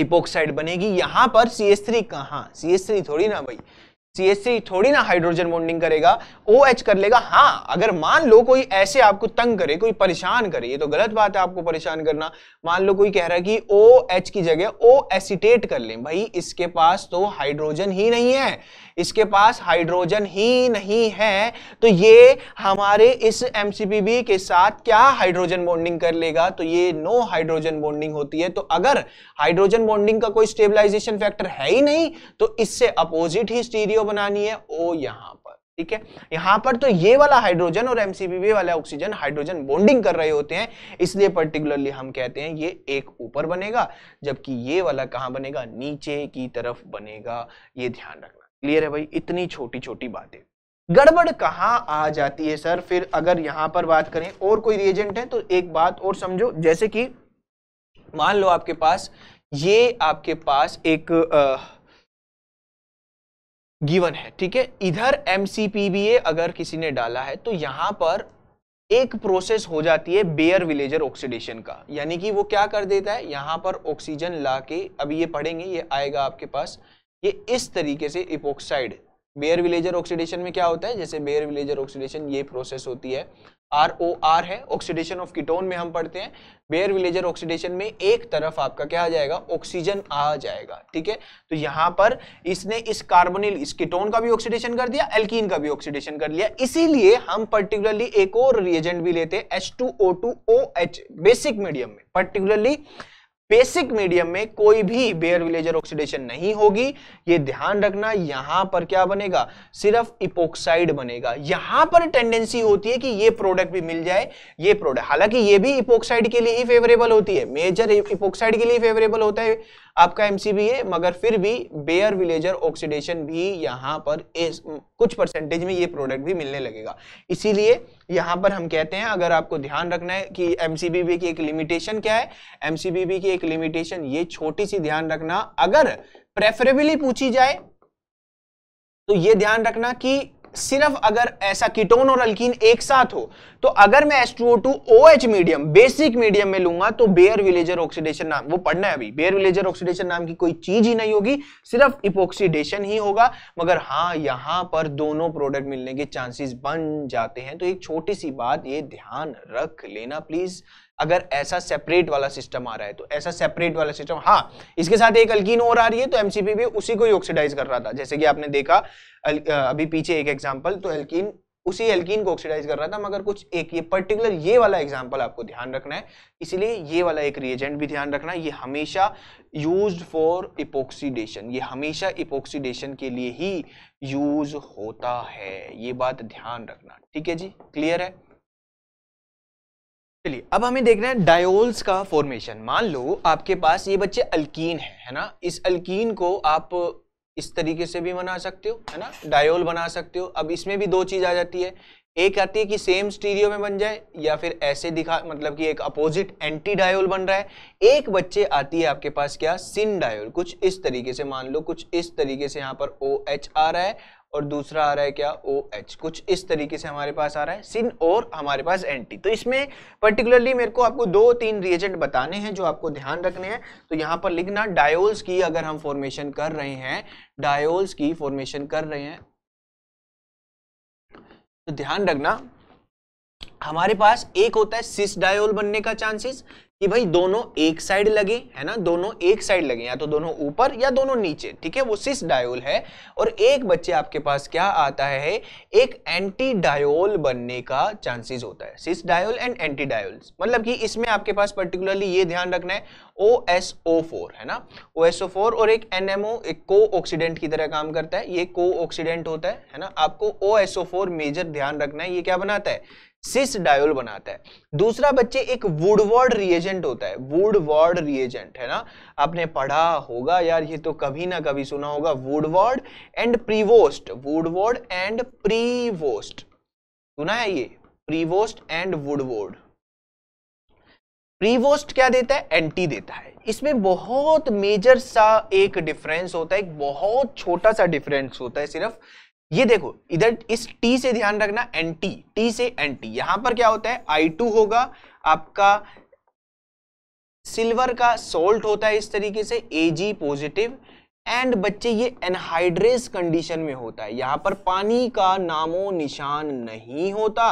इपोक्साइड बनेगी यहां पर सी एस थ्री कहा सी एस थ्री थोड़ी ना भाई सी एस थ्री थोड़ी ना हाइड्रोजन बॉन्डिंग करेगा ओ OH कर लेगा हाँ अगर मान लो कोई ऐसे आपको तंग करे कोई परेशान करे ये तो गलत बात है आपको परेशान करना मान लो कोई कह रहा है कि ओ OH की जगह ओ एसिटेट कर ले भाई इसके पास तो हाइड्रोजन ही नहीं है इसके पास हाइड्रोजन ही नहीं है तो ये हमारे इस एम के साथ क्या हाइड्रोजन बॉन्डिंग कर लेगा तो ये नो हाइड्रोजन बॉन्डिंग होती है तो अगर हाइड्रोजन बॉन्डिंग का कोई स्टेबलाइजेशन फैक्टर है ही नहीं तो इससे अपोजिट ही स्टीरियो बनानी है ओ यहां पर ठीक है यहां पर तो ये वाला हाइड्रोजन और एमसीबीबी वाला ऑक्सीजन हाइड्रोजन बॉन्डिंग कर रहे होते हैं इसलिए पर्टिकुलरली हम कहते हैं ये एक ऊपर बनेगा जबकि ये वाला कहां बनेगा नीचे की तरफ बनेगा ये ध्यान रखना क्लियर है भाई इतनी छोटी छोटी बातें गड़बड़ कहाँ आ जाती है सर फिर अगर यहाँ पर बात करें और कोई रिएजेंट है तो एक बात और समझो जैसे कि मान लो आपके पास ये आपके पास एक गिवन है ठीक है इधर एम अगर किसी ने डाला है तो यहाँ पर एक प्रोसेस हो जाती है बेयर विलेजर ऑक्सीडेशन का यानी कि वो क्या कर देता है यहाँ पर ऑक्सीजन ला के अभी ये पढ़ेंगे ये आएगा आपके पास ये इस तरीके से इपोक्साइड बेयर विलेजर ऑक्सीडेशन में क्या होता है जैसे बेयर विलेजर ऑक्सीडेशन ये प्रोसेस होती है आर ओ आर है ऑक्सीडेशन ऑफ कीटोन में हम पढ़ते हैं बेयर विलेजर ऑक्सीडेशन में एक तरफ आपका क्या आ जाएगा ऑक्सीजन आ जाएगा ठीक है तो यहाँ पर इसने इस कार्बोनिल इस कीटोन का भी ऑक्सीडेशन कर दिया एल्कीन का भी ऑक्सीडेशन कर लिया इसीलिए हम पर्टिकुलरली एक और रिएजेंट भी लेते हैं H two O two O H basic medium में पर्टिकुलरली बेसिक मीडियम में कोई भी बेयर विलेजर ऑक्सीडेशन नहीं होगी ये ध्यान रखना यहां पर क्या बनेगा सिर्फ इपोक्साइड बनेगा यहां पर टेंडेंसी होती है कि ये प्रोडक्ट भी मिल जाए ये प्रोडक्ट हालांकि ये भी इपोक्साइड के लिए ही फेवरेबल होती है मेजर इपोक्साइड के लिए फेवरेबल होता है आपका एमसीबी है मगर फिर भी बेयर विलेजर ऑक्सीडेशन भी यहाँ पर इस कुछ परसेंटेज में ये प्रोडक्ट भी मिलने लगेगा इसीलिए यहाँ पर हम कहते हैं अगर आपको ध्यान रखना है कि एमसीबीबी की एक लिमिटेशन क्या है एम की एक लिमिटेशन ये छोटी सी ध्यान रखना अगर प्रेफरेबली पूछी जाए तो ये ध्यान रखना कि सिर्फ अगर ऐसा कीटोन और अल्कीन एक साथ हो तो अगर मैं O H medium basic medium में लूंगा तो बेयर विलेजर ऑक्सीडेशन नाम वो पढ़ना है अभी बेयर विलेजर ऑक्सीडेशन नाम की कोई चीज ही नहीं होगी सिर्फ इपोक्सीडेशन ही होगा मगर हाँ यहां पर दोनों प्रोडक्ट मिलने के चांसेस बन जाते हैं तो एक छोटी सी बात ये ध्यान रख लेना प्लीज अगर ऐसा सेपरेट वाला सिस्टम आ रहा है तो ऐसा सेपरेट वाला सिस्टम हाँ इसके साथ एक अल्कीन और आ रही है तो एमसीपी भी उसी को ही ऑक्सीडाइज कर रहा था जैसे कि आपने देखा अभी पीछे एक एग्जाम्पल तो अल्कीन उसी एल्कीन को ऑक्सीडाइज कर रहा था मगर कुछ एक ये पर्टिकुलर ये वाला एग्जाम्पल आपको ध्यान रखना है इसलिए ये वाला एक रिएजेंट भी ध्यान रखना है ये हमेशा यूज फॉर इपोक्सीडेशन ये हमेशा इपोक्सीडेशन के लिए ही यूज होता है ये बात ध्यान रखना ठीक है जी क्लियर है चलिए अब हमें देखना है डायोल्स का फॉर्मेशन मान लो आपके पास ये बच्चे अल्कीन है है ना इस अल्कीन को आप इस तरीके से भी बना सकते हो है ना डायोल बना सकते हो अब इसमें भी दो चीज़ आ जाती है एक आती है कि सेम स्टीरियो में बन जाए या फिर ऐसे दिखा मतलब कि एक अपोजिट एंटी डायोल बन रहा है एक बच्चे आती है आपके पास क्या सिन डायोल कुछ इस तरीके से मान लो कुछ इस तरीके से यहाँ पर ओ OH एच आ रहा है और दूसरा आ रहा है क्या ओ OH कुछ इस तरीके से हमारे पास आ रहा है सिन और हमारे पास एंटी तो इसमें पर्टिकुलरली मेरे को आपको दो तीन रिएजेंट बताने हैं जो आपको ध्यान रखने हैं तो यहाँ पर लिखना डायोल्स की अगर हम फॉर्मेशन कर रहे हैं डायोल्स की फॉर्मेशन कर रहे हैं तो ध्यान रखना हमारे पास एक होता है सिस डायोल बनने का चांसेस कि भाई दोनों एक साइड लगे है ना दोनों एक साइड लगे या तो दोनों ऊपर या दोनों नीचे ठीक है वो सिस डायोल है और एक बच्चे आपके पास क्या आता है एक एंटी डायोल बनने का चांसेस होता है cis diol and anti diol मतलब कि इसमें आपके पास पर्टिकुलरली ये ध्यान रखना है ओ एस ओ फोर है ना ओ एस ओ फोर और एक एन एम ओ एक को ऑक्सीडेंट की तरह काम करता है ये को ऑक्सीडेंट होता है है ना आपको O S O four major ध्यान रखना है ये क्या बनाता है सिस डायोल बनाता है दूसरा बच्चे एक वुडवर्ड रिएजेंट होता है वुडवर्ड रिएजेंट है ना आपने पढ़ा होगा यार ये तो कभी ना कभी सुना होगा Woodward and Prevost Woodward and Prevost सुना है ये प्रीवोस्ट एंड वुडवर्ड प्रीवोस्ट क्या देता है एंटी देता है इसमें बहुत मेजर सा एक डिफरेंस होता है एक बहुत छोटा सा डिफरेंस होता है सिर्फ ये देखो इधर इस T से ध्यान रखना एन टी टी से एन टी यहां पर क्या होता है आई टू होगा आपका सिल्वर का सोल्ट होता है इस तरीके से Ag पॉजिटिव एंड बच्चे ये एनहाइड्रेस कंडीशन में होता है यहाँ पर पानी का नामो निशान नहीं होता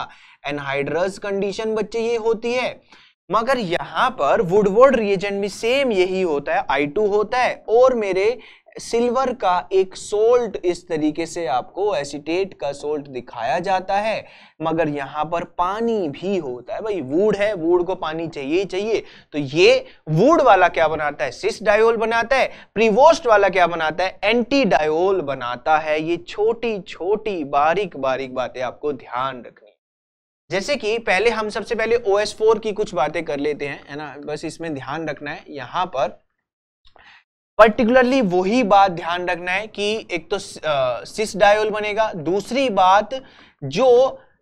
एनहाइड्रस कंडीशन बच्चे ये होती है मगर यहां पर वुडवर्ड रिएजेंट में सेम यही होता है I2 होता है और मेरे सिल्वर का एक सोल्ट इस तरीके से आपको एसिटेट का सोल्ट दिखाया जाता है मगर यहाँ पर पानी भी होता है भाई वूड है वूड को पानी चाहिए ही चाहिए तो ये वूड वाला क्या बनाता है सिस डायोल बनाता है प्रीवोस्ट वाला क्या बनाता है एंटी डायोल बनाता है ये छोटी छोटी बारीक बारीक बातें आपको ध्यान रखनी जैसे कि पहले हम सबसे पहले OS4 की कुछ बातें कर लेते हैं है ना बस इसमें ध्यान रखना है यहाँ पर पर्टिकुलरली वही बात ध्यान रखना है कि एक तो सिस डायोल बनेगा दूसरी बात जो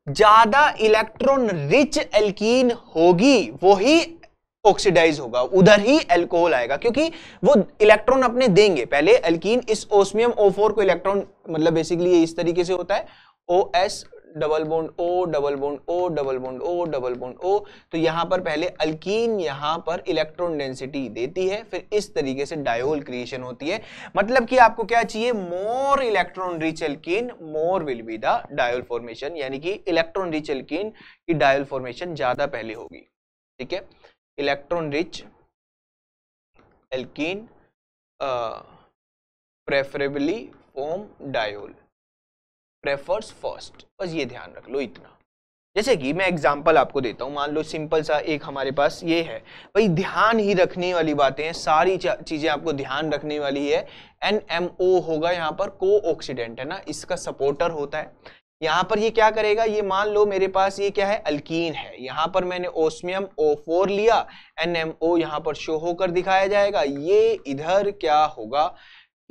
ज्यादा इलेक्ट्रॉन रिच एल्कीन होगी वही ऑक्सीडाइज होगा उधर ही एल्कोहल आएगा क्योंकि वो इलेक्ट्रॉन अपने देंगे पहले एल्कीन इस ओसमियम ओ को इलेक्ट्रॉन मतलब बेसिकली इस तरीके से होता है O S double bond O double bond O double bond O double bond O तो यहाँ पर पहले अल्कीन यहाँ पर इलेक्ट्रॉन डेंसिटी देती है फिर इस तरीके से डायोल क्रिएशन होती है मतलब कि आपको क्या चाहिए more electron rich alkene more will be the diol formation यानी कि इलेक्ट्रॉन रिच अल्कीन की डायोल फॉर्मेशन ज्यादा पहले होगी ठीक है electron rich alkene preferably form diol prefers first बस ये ध्यान रख लो इतना जैसे कि मैं एग्जाम्पल आपको देता हूँ मान लो सिंपल सा एक हमारे पास ये है भाई ध्यान ही रखने वाली बातें हैं सारी चीज़ें आपको ध्यान रखने वाली है एन एम ओ होगा यहाँ पर को ऑक्सीडेंट है ना इसका सपोर्टर होता है यहाँ पर ये क्या करेगा ये मान लो मेरे पास ये क्या है अल्कीन है यहाँ पर मैंने ओ O4 लिया एन एम ओ यहाँ पर शो होकर दिखाया जाएगा ये इधर क्या होगा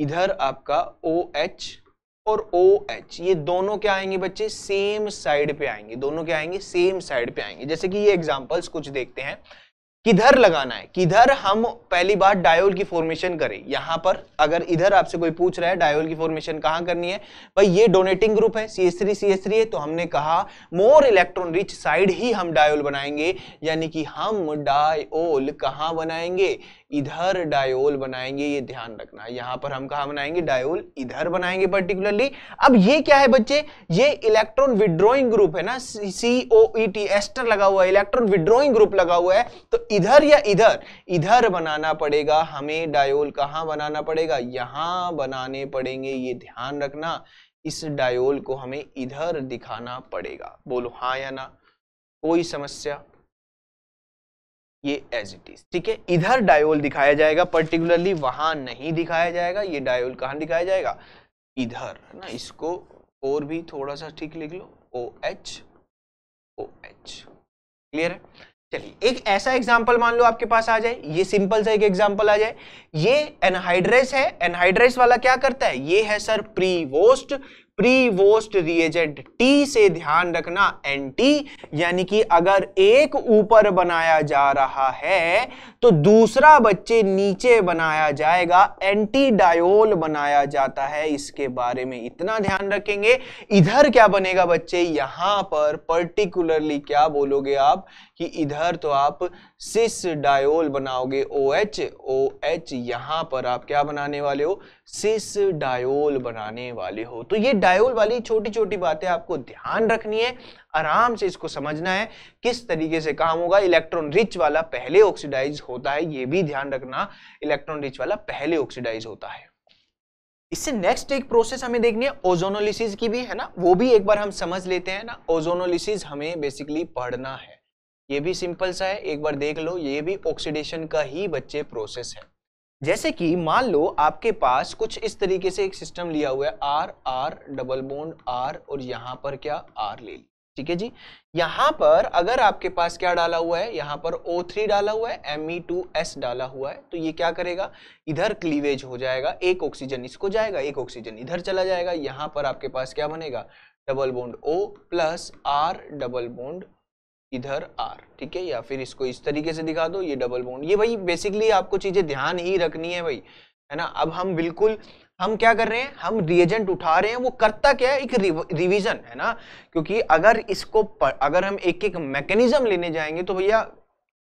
इधर आपका ओ OH और ओ एच ये दोनों क्या आएंगे बच्चे सेम साइड पे आएंगे दोनों क्या आएंगे सेम साइड पे आएंगे जैसे कि ये एग्जांपल्स कुछ देखते हैं किधर लगाना है किधर हम पहली बार डायोल की फॉर्मेशन करें यहां पर अगर इधर आपसे कोई पूछ रहा है डायोल की फॉर्मेशन कहां करनी है भाई ये डोनेटिंग ग्रुप है C S three C S three है तो हमने कहा मोर इलेक्ट्रॉन रिच साइड ही हम डायोल बनाएंगे यानी कि हम डायोल कहां बनाएंगे इधर डायोल बनाएंगे ये ध्यान रखना है यहां पर हम कहा बनाएंगे डायोल इधर बनाएंगे पर्टिकुलरली अब ये क्या है बच्चे ये इलेक्ट्रॉन विड्रॉइंग ग्रुप है ना सी टी एस्टर लगा हुआ है इलेक्ट्रॉन विड्रॉइंग ग्रुप लगा हुआ है तो इधर या इधर इधर बनाना पड़ेगा हमें डायोल कहां बनाना पड़ेगा यहां बनाने पड़ेंगे ये ध्यान रखना इस डायोल को हमें इधर दिखाना पड़ेगा बोलो हाँ या ना कोई समस्या ये एज इट इज ठीक है इधर डायोल दिखाया जाएगा पर्टिकुलरली वहां नहीं दिखाया जाएगा ये डायोल कहाँ दिखाया जाएगा इधर है ना इसको और भी थोड़ा सा ठीक लिख लो O H O H clear है चलिए एक ऐसा एग्जाम्पल मान लो आपके पास आ जाए ये सिंपल सा एक एग्जाम्पल आ जाए ये एनहाइड्रेस है एनहाइड्रेस वाला क्या करता है ये है sir Prevost Prevost reagent T से ध्यान रखना एंटी यानी कि अगर एक ऊपर बनाया जा रहा है तो दूसरा बच्चे नीचे बनाया जाएगा एंटी डायोल बनाया जाता है इसके बारे में इतना ध्यान रखेंगे इधर क्या बनेगा बच्चे यहां पर पर्टिकुलरली क्या बोलोगे आप कि इधर तो आप सिस डायोल बनाओगे ओ एच ओ एच यहाँ पर आप क्या बनाने वाले हो सिस डायोल बनाने वाले हो तो ये डायोल वाली छोटी छोटी बातें आपको ध्यान रखनी है आराम से इसको समझना है किस तरीके से काम होगा इलेक्ट्रॉन रिच वाला पहले ऑक्सीडाइज होता है ये भी ध्यान रखना इलेक्ट्रॉन रिच वाला पहले ऑक्सीडाइज होता है इससे नेक्स्ट एक प्रोसेस हमें देखनी है ओजोनोलिसिस की भी है ना वो भी एक बार हम समझ लेते हैं ना ओजोनोलिसिस हमें बेसिकली पढ़ना है ये भी सिंपल सा है एक बार देख लो ये भी ऑक्सीडेशन का ही बच्चे प्रोसेस है जैसे कि मान लो आपके पास कुछ इस तरीके से एक सिस्टम लिया हुआ है R R double bond R और यहाँ पर क्या आर ले ली ठीक है जी यहाँ पर अगर आपके पास क्या डाला हुआ है यहाँ पर O3 डाला हुआ है Me2S डाला हुआ है तो ये क्या करेगा इधर क्लीवेज हो जाएगा एक ऑक्सीजन इसको जाएगा एक ऑक्सीजन इधर चला जाएगा यहाँ पर आपके पास क्या बनेगा double bond O plus R double bond इधर आर ठीक है या फिर इसको इस तरीके से दिखा दो ये डबल बॉन्ड ये भाई बेसिकली आपको चीजें ध्यान ही रखनी है भाई है ना अब हम बिल्कुल हम क्या कर रहे हैं हम रिएजेंट उठा रहे हैं वो करता क्या है एक रिवीजन है ना क्योंकि अगर इसको पर, अगर हम एक एक मैकेनिज्म लेने जाएंगे तो भैया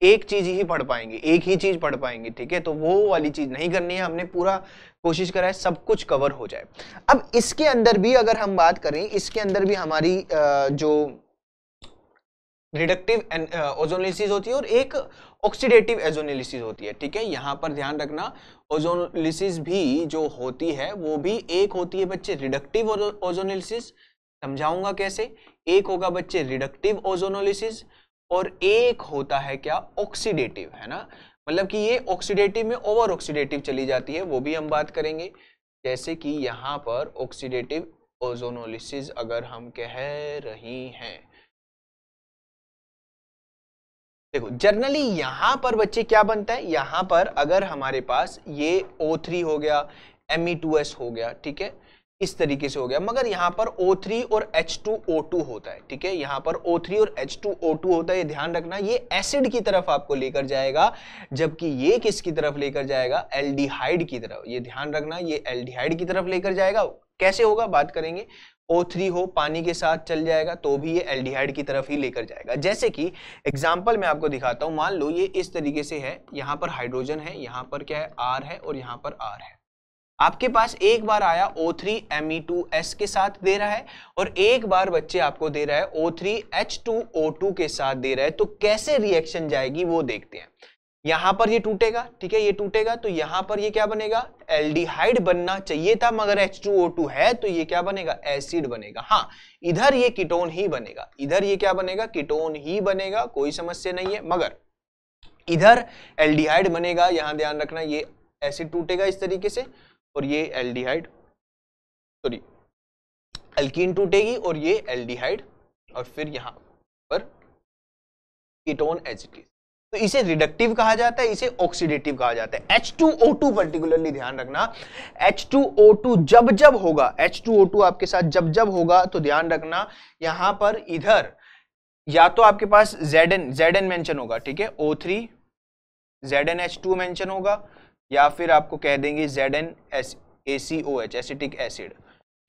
एक चीज ही पढ़ पाएंगे एक ही चीज पढ़ पाएंगे ठीक है तो वो वाली चीज नहीं करनी है हमने पूरा कोशिश करा है सब कुछ कवर हो जाए अब इसके अंदर भी अगर हम बात करें इसके अंदर भी हमारी जो रिडक्टिव ओजोनलिसिस uh, होती है और एक ऑक्सीडेटिव एजोनलिसिस होती है ठीक है यहाँ पर ध्यान रखना ओजोनलिसिस भी जो होती है वो भी एक होती है बच्चे रिडक्टिव ओजोनलिसिस समझाऊंगा कैसे एक होगा बच्चे रिडक्टिव ओजोनोलिसिस और एक होता है क्या ऑक्सीडेटिव है ना मतलब कि ये ऑक्सीडेटिव में ओवर ऑक्सीडेटिव चली जाती है वो भी हम बात करेंगे जैसे कि यहाँ पर ऑक्सीडेटिव ओजोनोलिसिस अगर हम कह रही हैं देखो जनरली यहाँ पर बच्चे क्या बनता है यहाँ पर अगर हमारे पास ये O3 हो गया Me2S हो गया ठीक है इस तरीके से हो गया मगर यहाँ पर O3 और H2O2 होता है ठीक है यहाँ पर O3 और H2O2 होता है ये ध्यान रखना ये एसिड की तरफ आपको लेकर जाएगा जबकि ये किसकी तरफ लेकर जाएगा एल्डिहाइड की तरफ ये ध्यान रखना ये एल्डिहाइड की तरफ लेकर जाएगा कैसे होगा बात करेंगे O3 हो पानी के साथ चल जाएगा तो भी ये एल्डिहाइड की तरफ ही लेकर जाएगा जैसे कि एग्जाम्पल मैं आपको दिखाता हूँ मान लो ये इस तरीके से है यहाँ पर हाइड्रोजन है यहाँ पर क्या है आर है और यहाँ पर आर है आपके पास एक बार आया एस e के साथ दे रहा है और एक बार बच्चे आपको दे रहा है टू के साथ दे रहा है तो कैसे रिएक्शन जाएगी वो देखते हैं यहां पर ये टूटेगा ठीक है ये टूटेगा तो यहां पर ये क्या बनेगा एल्डिहाइड बनना चाहिए था मगर H2O2 है तो ये क्या बनेगा एसिड बनेगा हाँ इधर ये कीटोन ही बनेगा इधर ये क्या बनेगा कीटोन ही बनेगा कोई समस्या नहीं है मगर इधर एल्डिहाइड बनेगा यहां ध्यान रखना ये एसिड टूटेगा इस तरीके से और ये एल्डिहाइड सॉरी एल्कीन टूटेगी और ये एल्डिहाइड और फिर यहां पर कीटोन एसिटिस तो इसे रिडक्टिव कहा जाता है इसे ऑक्सीडेटिव कहा जाता है H2O2 पर्टिकुलरली ध्यान रखना H2O2 जब जब होगा H2O2 आपके साथ जब जब होगा तो ध्यान रखना यहां पर इधर या तो आपके पास Zn Zn मेंशन होगा ठीक है O3 टू मेंशन होगा या फिर आपको कह देंगे एच एसिटिक एसिड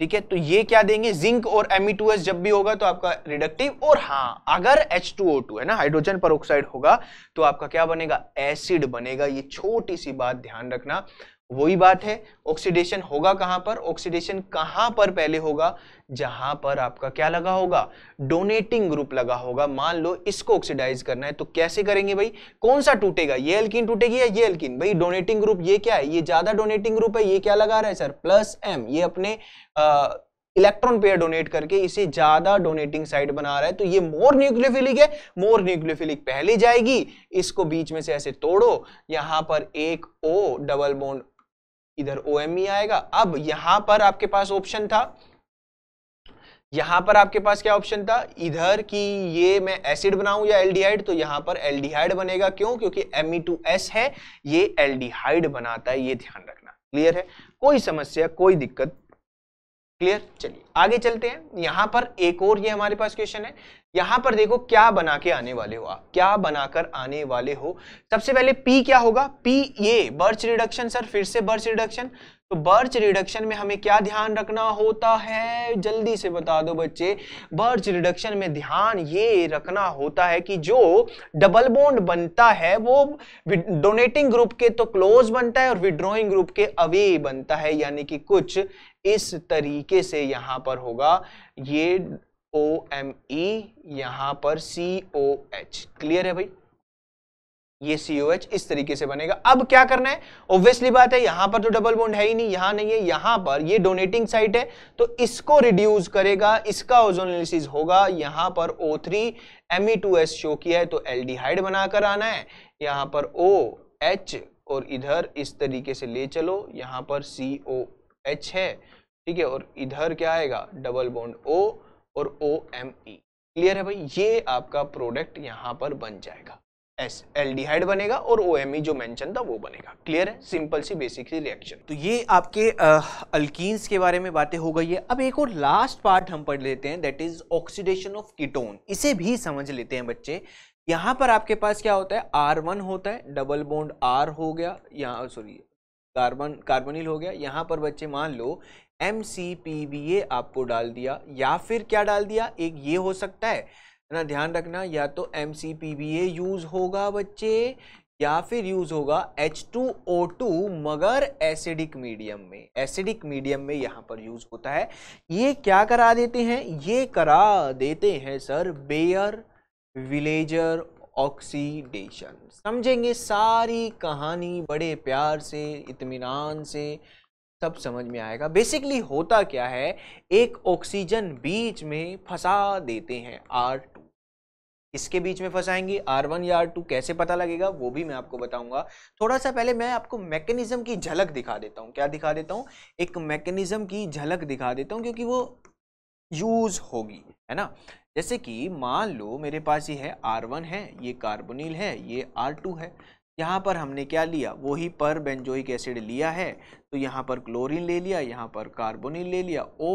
ठीक है तो ये क्या देंगे जिंक और एम जब भी होगा तो आपका रिडक्टिव और हाँ अगर H2O2 है ना हाइड्रोजन पर होगा तो आपका क्या बनेगा एसिड बनेगा ये छोटी सी बात ध्यान रखना वही बात है ऑक्सीडेशन होगा कहां पर ऑक्सीडेशन कहां पर पहले होगा जहां पर आपका क्या लगा होगा डोनेटिंग ग्रुप लगा होगा मान लो इसको ऑक्सीडाइज करना है तो कैसे करेंगे भाई कौन सा टूटेगा ये एल्किन टूटेगी या ये एल्किन भाई डोनेटिंग ग्रुप ये क्या है ये ज्यादा डोनेटिंग ग्रुप है ये क्या लगा रहा है सर प्लस एम ये अपने आ, इलेक्ट्रॉन पेयर डोनेट करके इसे ज्यादा डोनेटिंग साइड बना रहा है तो ये मोर न्यूक्लियोफिलिक है मोर न्यूक्लियोफिलिक पहले जाएगी इसको बीच में से ऐसे तोड़ो यहां पर एक ओ डबल बोन इधर ओ e आएगा अब यहां पर आपके पास ऑप्शन था यहां पर आपके पास क्या ऑप्शन था इधर कि ये मैं एसिड बनाऊं या एल्डिहाइड तो यहां पर एल्डिहाइड बनेगा क्यों क्योंकि Me2S है ये एल्डिहाइड बनाता है ये ध्यान रखना क्लियर है कोई समस्या कोई दिक्कत क्लियर चलिए आगे चलते हैं यहां पर एक और ये हमारे पास क्वेश्चन है यहां पर देखो क्या बना के आने वाले हो आप क्या बनाकर आने वाले हो सबसे पहले पी क्या होगा पी ये बर्च रिडक्शन सर फिर से बर्च रिडक्शन तो बर्च रिडक्शन में हमें क्या ध्यान रखना होता है जल्दी से बता दो बच्चे बर्च रिडक्शन में ध्यान ये रखना होता है कि जो डबल बोन्ड बनता है वो डोनेटिंग ग्रुप के तो क्लोज बनता है और विड्रॉइंग ग्रुप के अवे बनता है यानी कि कुछ इस तरीके से यहां पर होगा ये ओ एम ई e यहां पर सी ओ एच क्लियर है भाई ये सी ओ एच इस तरीके से बनेगा अब क्या करना है ऑब्वियसली बात है यहां पर तो डबल बोन्ड है ही नहीं यहां नहीं है यहां पर ये डोनेटिंग साइट है तो इसको रिड्यूस करेगा इसका ओजोनलिसिस होगा यहां पर O three M E two S show किया है तो एल डी हाइड बनाकर आना है यहां पर ओ एच और इधर इस तरीके से ले चलो यहां पर सी ओ एच है ठीक है और इधर क्या आएगा डबल बॉन्ड ओ और ओ एम ई क्लियर है भाई ये आपका प्रोडक्ट यहाँ पर बन जाएगा एस हाइड बनेगा और ओ एम ई जो मेंशन था वो बनेगा क्लियर है सिंपल सी बेसिक सी रिएक्शन तो ये आपके अल्कीन्स के बारे में बातें हो गई है अब एक और लास्ट पार्ट हम पढ़ लेते हैं that is oxidation of ketone इसे भी समझ लेते हैं बच्चे यहाँ पर आपके पास क्या होता है आर वन होता है डबल बॉन्ड आर हो गया यहाँ सॉरी कार्बन कार्बनिल हो गया यहाँ पर बच्चे मान लो M C P B A आपको डाल दिया या फिर क्या डाल दिया एक ये हो सकता है ना ध्यान रखना या तो M C P B A use होगा बच्चे या फिर यूज़ होगा एच टू ओ टू मगर एसिडिक मीडियम में एसिडिक मीडियम में यहाँ पर यूज़ होता है ये क्या करा देते हैं ये करा देते हैं सर बेयर विलेजर ऑक्सीडेशन समझेंगे सारी कहानी बड़े प्यार से इतमान से तब समझ में आएगा बेसिकली होता क्या है एक ऑक्सीजन बीच में फंसा देते हैं आर टू इसके बीच में फंसाएंगे आर वन या आर टू कैसे पता लगेगा वो भी मैं आपको बताऊंगा थोड़ा सा पहले मैं आपको मैकेनिज्म की झलक दिखा देता हूँ क्या दिखा देता हूँ एक मैकेनिज्म की झलक दिखा देता हूँ क्योंकि वो यूज होगी है ना जैसे कि मान लो मेरे पास ये है आर वन है ये कार्बोनिल है ये आर टू है यहाँ पर हमने क्या लिया वही पर बेंजोइक एसिड लिया है तो यहाँ पर क्लोरीन ले लिया यहाँ पर कार्बोनिल ले लिया ओ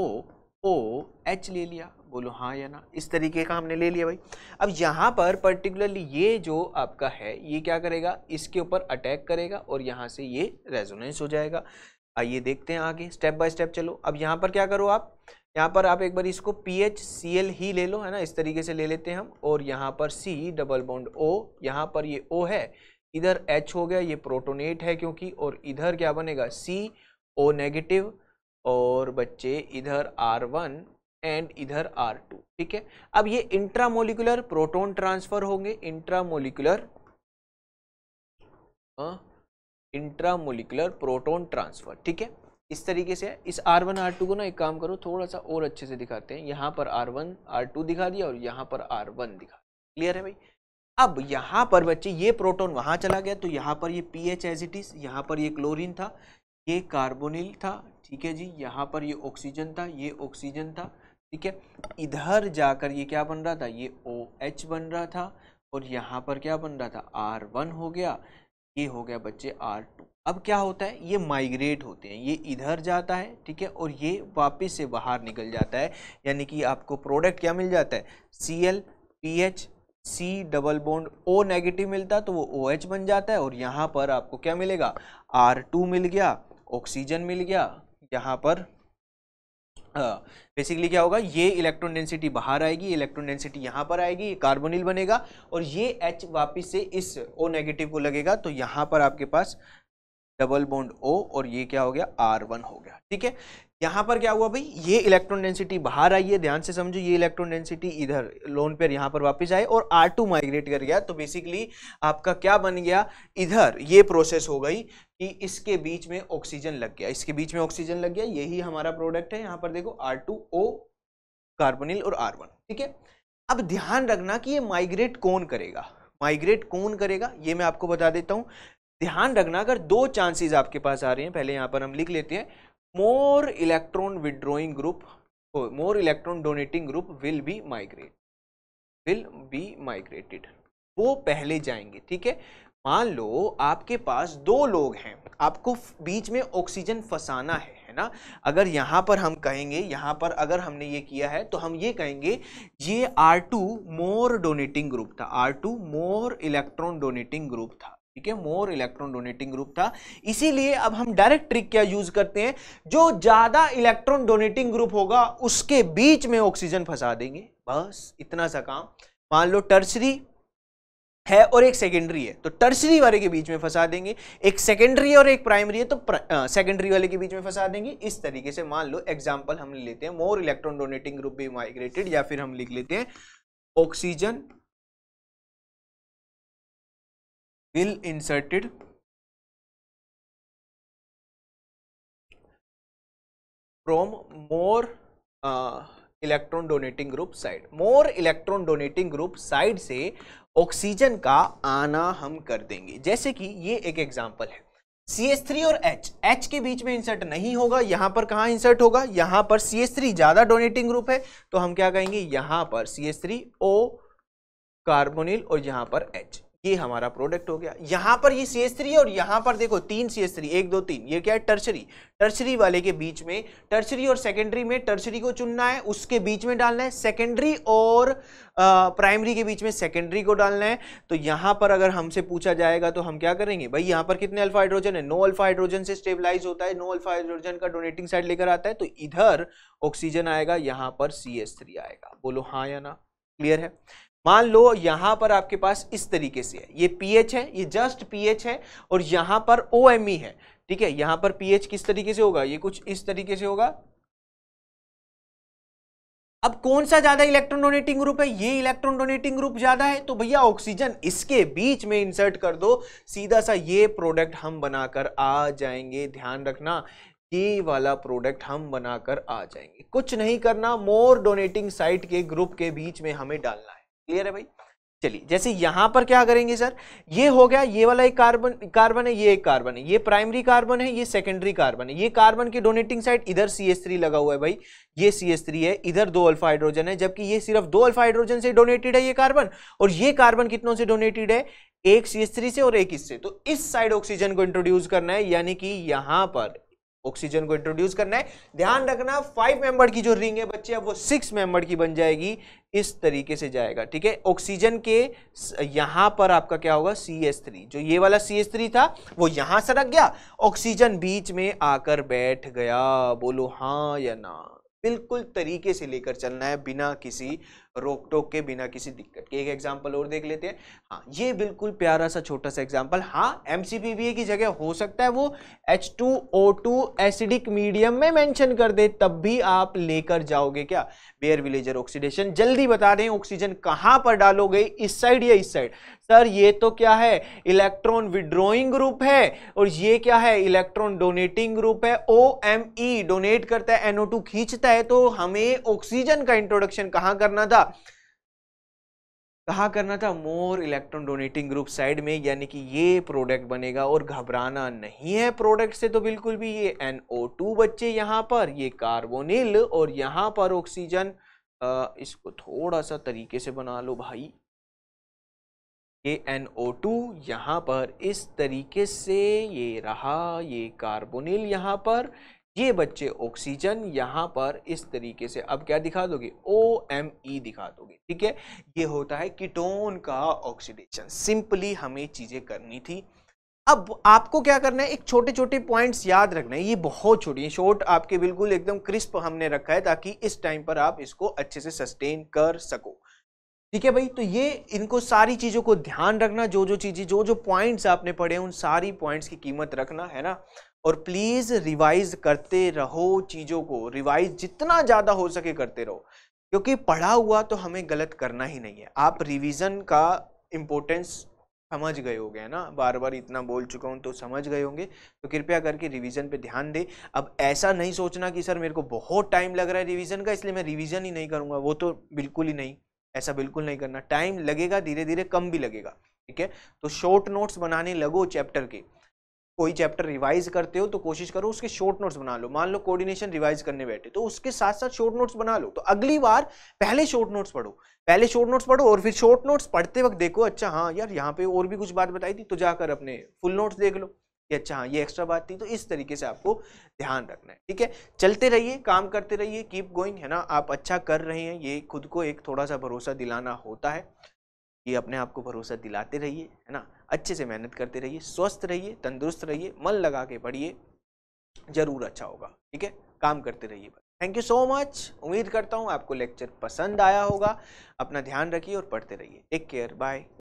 ओ एच ले लिया बोलो हाँ या ना इस तरीके का हमने ले लिया भाई अब यहाँ पर पर्टिकुलरली ये जो आपका है ये क्या करेगा इसके ऊपर अटैक करेगा और यहाँ से ये रेजोनेंस हो जाएगा आइए देखते हैं आगे स्टेप बाय स्टेप चलो अब यहाँ पर क्या करो आप यहाँ पर आप एक बार इसको पी एच सी एल ही ले लो है ना इस तरीके से ले लेते हैं हम और यहाँ पर सी डबल बॉन्ड ओ यहाँ पर ये ओ है इधर H हो गया ये प्रोटोनेट है क्योंकि और इधर क्या बनेगा सी ओ नेगेटिव और बच्चे इधर R1 वन एंड इधर R2 ठीक है अब ये इंट्रामोलिकुलर प्रोटोन ट्रांसफर होंगे इंट्रामोलिकुलर इंट्रामोलिकुलर प्रोटोन ट्रांसफर ठीक है इस तरीके से इस R1 R2 को ना एक काम करो थोड़ा सा और अच्छे से दिखाते हैं यहाँ पर R1 R2 दिखा दिया और यहाँ पर R1 दिखा क्लियर है भाई अब यहाँ पर बच्चे ये प्रोटोन वहाँ चला गया तो यहाँ पर ये P H as it is यहाँ पर ये क्लोरीन था ये कार्बोनिल था ठीक है जी यहाँ पर ये ऑक्सीजन था ये ऑक्सीजन था ठीक है इधर जाकर ये क्या बन रहा था ये ओ एच बन रहा था और यहाँ पर क्या बन रहा था आर वन हो गया ये हो गया बच्चे आर टू अब क्या होता है ये माइग्रेट होते हैं ये इधर जाता है ठीक है और ये वापस से बाहर निकल जाता है यानी कि आपको प्रोडक्ट क्या मिल जाता है C L P H C double bond O negative मिलता तो वो ओ OH एच बन जाता है और यहाँ पर आपको क्या मिलेगा आर टू मिल गया ऑक्सीजन मिल गया यहाँ पर बेसिकली क्या होगा ये इलेक्ट्रॉन डेंसिटी बाहर आएगी इलेक्ट्रॉन डेंसिटी यहाँ पर आएगी कार्बोनिल बनेगा और ये एच वापस से इस ओ नेगेटिव को लगेगा तो यहाँ पर आपके पास डबल बॉन्ड ओ और ये क्या हो गया आर वन हो गया ठीक है यहाँ पर क्या हुआ भाई ये इलेक्ट्रॉन डेंसिटी बाहर आई है ध्यान से समझो ये इलेक्ट्रॉन डेंसिटी इधर लोन पेयर यहाँ पर वापस आए और आर टू माइग्रेट कर गया तो बेसिकली आपका क्या बन गया इधर ये प्रोसेस हो गई कि इसके बीच में ऑक्सीजन लग गया इसके बीच में ऑक्सीजन लग गया यही हमारा प्रोडक्ट है यहाँ पर देखो आर टू ओ कार्बोनिल और आर वन ठीक है अब ध्यान रखना कि ये माइग्रेट कौन करेगा माइग्रेट कौन करेगा ये मैं आपको बता देता हूँ ध्यान रखना अगर दो चांसेज आपके पास आ रहे हैं पहले यहाँ पर हम लिख लेते हैं more electron withdrawing group more electron donating group will be migrate will be migrated वो पहले जाएंगे ठीक है मान लो आपके पास दो लोग हैं आपको बीच में ऑक्सीजन फंसाना है है ना अगर यहाँ पर हम कहेंगे यहाँ पर अगर हमने ये किया है तो हम ये कहेंगे ये R2 मोर डोनेटिंग ग्रुप था R2 मोर इलेक्ट्रॉन डोनेटिंग ग्रुप था ठीक है मोर इलेक्ट्रॉन डोनेटिंग ग्रुप था इसीलिए अब हम डायरेक्ट ट्रिक क्या यूज करते हैं जो ज्यादा इलेक्ट्रॉन डोनेटिंग ग्रुप होगा उसके बीच में ऑक्सीजन फंसा देंगे बस इतना सा काम मान लो टर्सरी है और एक सेकेंडरी है तो टर्सरी वाले के बीच में फंसा देंगे एक सेकेंडरी और एक प्राइमरी है तो सेकेंडरी वाले के बीच में फंसा देंगे इस तरीके से मान लो एग्जाम्पल हम लेते हैं मोर इलेक्ट्रॉन डोनेटिंग ग्रुप भी माइग्रेटेड या फिर हम लिख लेते हैं oxygen will inserted from more uh, electron donating group side more electron donating group side से ऑक्सीजन का आना हम कर देंगे जैसे कि ये एक example है CH3 और H H के बीच में इंसर्ट नहीं होगा यहां पर कहा इंसर्ट होगा यहां पर CH3 ज़्यादा डोनेटिंग ग्रुप है तो हम क्या कहेंगे यहां पर CH3 O कार्बोनिल और यहां पर H ये हमारा प्रोडक्ट हो गया यहाँ पर ये सी एस थ्री और यहाँ पर देखो तीन सी एस थ्री एक दो तीन ये क्या है टर्चरी टर्चरी वाले के बीच में टर्चरी और सेकेंडरी में टर्चरी को चुनना है उसके बीच में डालना है सेकेंडरी और प्राइमरी के बीच में सेकेंडरी को डालना है तो यहाँ पर अगर हमसे पूछा जाएगा तो हम क्या करेंगे भाई यहाँ पर कितने अल्फा हाइड्रोजन है नो अल्फा हाइड्रोजन से स्टेबलाइज होता है नो अल्फा हाइड्रोजन का डोनेटिंग साइड लेकर आता है तो इधर ऑक्सीजन आएगा यहाँ पर सी एस थ्री आएगा बोलो हाँ या ना क्लियर है मान लो यहां पर आपके पास इस तरीके से है ये पीएच है ये जस्ट पीएच है और यहां पर ओ e है ठीक है यहां पर पीएच किस तरीके से होगा ये कुछ इस तरीके से होगा अब कौन सा ज्यादा इलेक्ट्रॉन डोनेटिंग ग्रुप है ये इलेक्ट्रॉन डोनेटिंग ग्रुप ज्यादा है तो भैया ऑक्सीजन इसके बीच में इंसर्ट कर दो सीधा सा ये प्रोडक्ट हम बनाकर आ जाएंगे ध्यान रखना ये वाला प्रोडक्ट हम बनाकर आ जाएंगे कुछ नहीं करना मोर डोनेटिंग साइट के ग्रुप के बीच में हमें डालना है क्लियर है भाई चलिए जैसे यहां पर क्या करेंगे सर ये हो गया ये वाला एक कार्बन कार्बन है ये एक कार्बन है ये प्राइमरी कार्बन है ये सेकेंडरी कार्बन है ये कार्बन की डोनेटिंग साइड इधर सी एस थ्री लगा हुआ है भाई ये सी एस थ्री है इधर दो अल्फा हाइड्रोजन है जबकि ये सिर्फ दो अल्फा हाइड्रोजन से डोनेटेड है ये कार्बन और ये कार्बन कितनों से डोनेटेड है एक सी एस थ्री से और एक इससे तो इस साइड ऑक्सीजन को इंट्रोड्यूस करना है यानी कि यहां पर ऑक्सीजन को इंट्रोड्यूस करना है ध्यान रखना फाइव मेंबर की जो रिंग है बच्चे अब वो सिक्स मेंबर की बन जाएगी इस तरीके से जाएगा ठीक है ऑक्सीजन के यहां पर आपका क्या होगा सी एस थ्री जो ये वाला सी एस थ्री था वो से सरक गया ऑक्सीजन बीच में आकर बैठ गया बोलो हाँ या ना बिल्कुल तरीके से लेकर चलना है बिना किसी रोक टोक के बिना किसी दिक्कत के एक एग्जांपल और देख लेते हैं हाँ ये बिल्कुल प्यारा सा छोटा सा एग्जांपल हाँ एम की जगह हो सकता है वो H2O2 एसिडिक मीडियम में मेंशन कर दे तब भी आप लेकर जाओगे क्या बेयर विलेजर ऑक्सीडेशन जल्दी बता दें ऑक्सीजन कहाँ पर डालोगे इस साइड या इस साइड सर ये तो क्या है इलेक्ट्रॉन विड्रॉइंग ग्रुप है और ये क्या है इलेक्ट्रॉन डोनेटिंग ग्रुप है ओ एम ई डोनेट करता है एनओ टू खींचता है तो हमें ऑक्सीजन का इंट्रोडक्शन कहाँ करना था कहा करना था more electron donating group side में यानी कि ये प्रोडक्ट बनेगा और घबराना नहीं है प्रोडक्ट से तो बिल्कुल भी ये NO2 बच्चे यहाँ पर ये कार्बोनिल और यहाँ पर ऑक्सीजन इसको थोड़ा सा तरीके से बना लो भाई ये टू यहाँ पर इस तरीके से ये रहा ये कार्बोनिल यहाँ पर ये बच्चे ऑक्सीजन यहाँ पर इस तरीके से अब क्या दिखा दोगे ओ एम ई दिखा दोगे ठीक है ये होता है कीटोन का ऑक्सीडेशन सिंपली हमें चीज़ें करनी थी अब आपको क्या करना है एक छोटे छोटे पॉइंट्स याद रखना है ये बहुत छोटी है शॉर्ट आपके बिल्कुल एकदम क्रिस्प हमने रखा है ताकि इस टाइम पर आप इसको अच्छे से सस्टेन कर सको ठीक है भाई तो ये इनको सारी चीज़ों को ध्यान रखना जो जो चीज़ें जो जो पॉइंट्स आपने पढ़े उन सारी पॉइंट्स की कीमत रखना है ना और प्लीज़ रिवाइज करते रहो चीज़ों को रिवाइज जितना ज़्यादा हो सके करते रहो क्योंकि पढ़ा हुआ तो हमें गलत करना ही नहीं है आप रिविज़न का इम्पोर्टेंस समझ गए होंगे है ना बार बार इतना बोल चुका हूँ तो समझ गए होंगे तो कृपया करके रिवीजन पे ध्यान दें अब ऐसा नहीं सोचना कि सर मेरे को बहुत टाइम लग रहा है रिवीजन का इसलिए मैं रिवीजन ही नहीं करूँगा वो तो बिल्कुल ही नहीं ऐसा बिल्कुल नहीं करना टाइम लगेगा धीरे धीरे कम भी लगेगा ठीक है तो शॉर्ट नोट्स बनाने लगो चैप्टर के कोई चैप्टर रिवाइज करते हो तो कोशिश करो उसके शॉर्ट नोट्स बना लो मान लो कोऑर्डिनेशन रिवाइज करने बैठे तो उसके साथ साथ शॉर्ट नोट्स बना लो तो अगली बार पहले शॉर्ट नोट्स पढ़ो पहले शॉर्ट नोट्स पढ़ो और फिर शॉर्ट नोट्स पढ़ते वक्त देखो अच्छा हाँ यार यहाँ पे और भी कुछ बात बताई थी तो जाकर अपने फुल नोट्स देख लो कि अच्छा हाँ ये एक्स्ट्रा बात थी तो इस तरीके से आपको ध्यान रखना है ठीक है चलते रहिए काम करते रहिए कीप गोइंग है ना आप अच्छा कर रहे हैं ये खुद को एक थोड़ा सा भरोसा दिलाना होता है ये अपने आप को भरोसा दिलाते रहिए है ना अच्छे से मेहनत करते रहिए स्वस्थ रहिए तंदुरुस्त रहिए मन लगा के पढ़िए ज़रूर अच्छा होगा ठीक है काम करते रहिए थैंक यू सो मच उम्मीद करता हूँ आपको लेक्चर पसंद आया होगा अपना ध्यान रखिए और पढ़ते रहिए टेक केयर बाय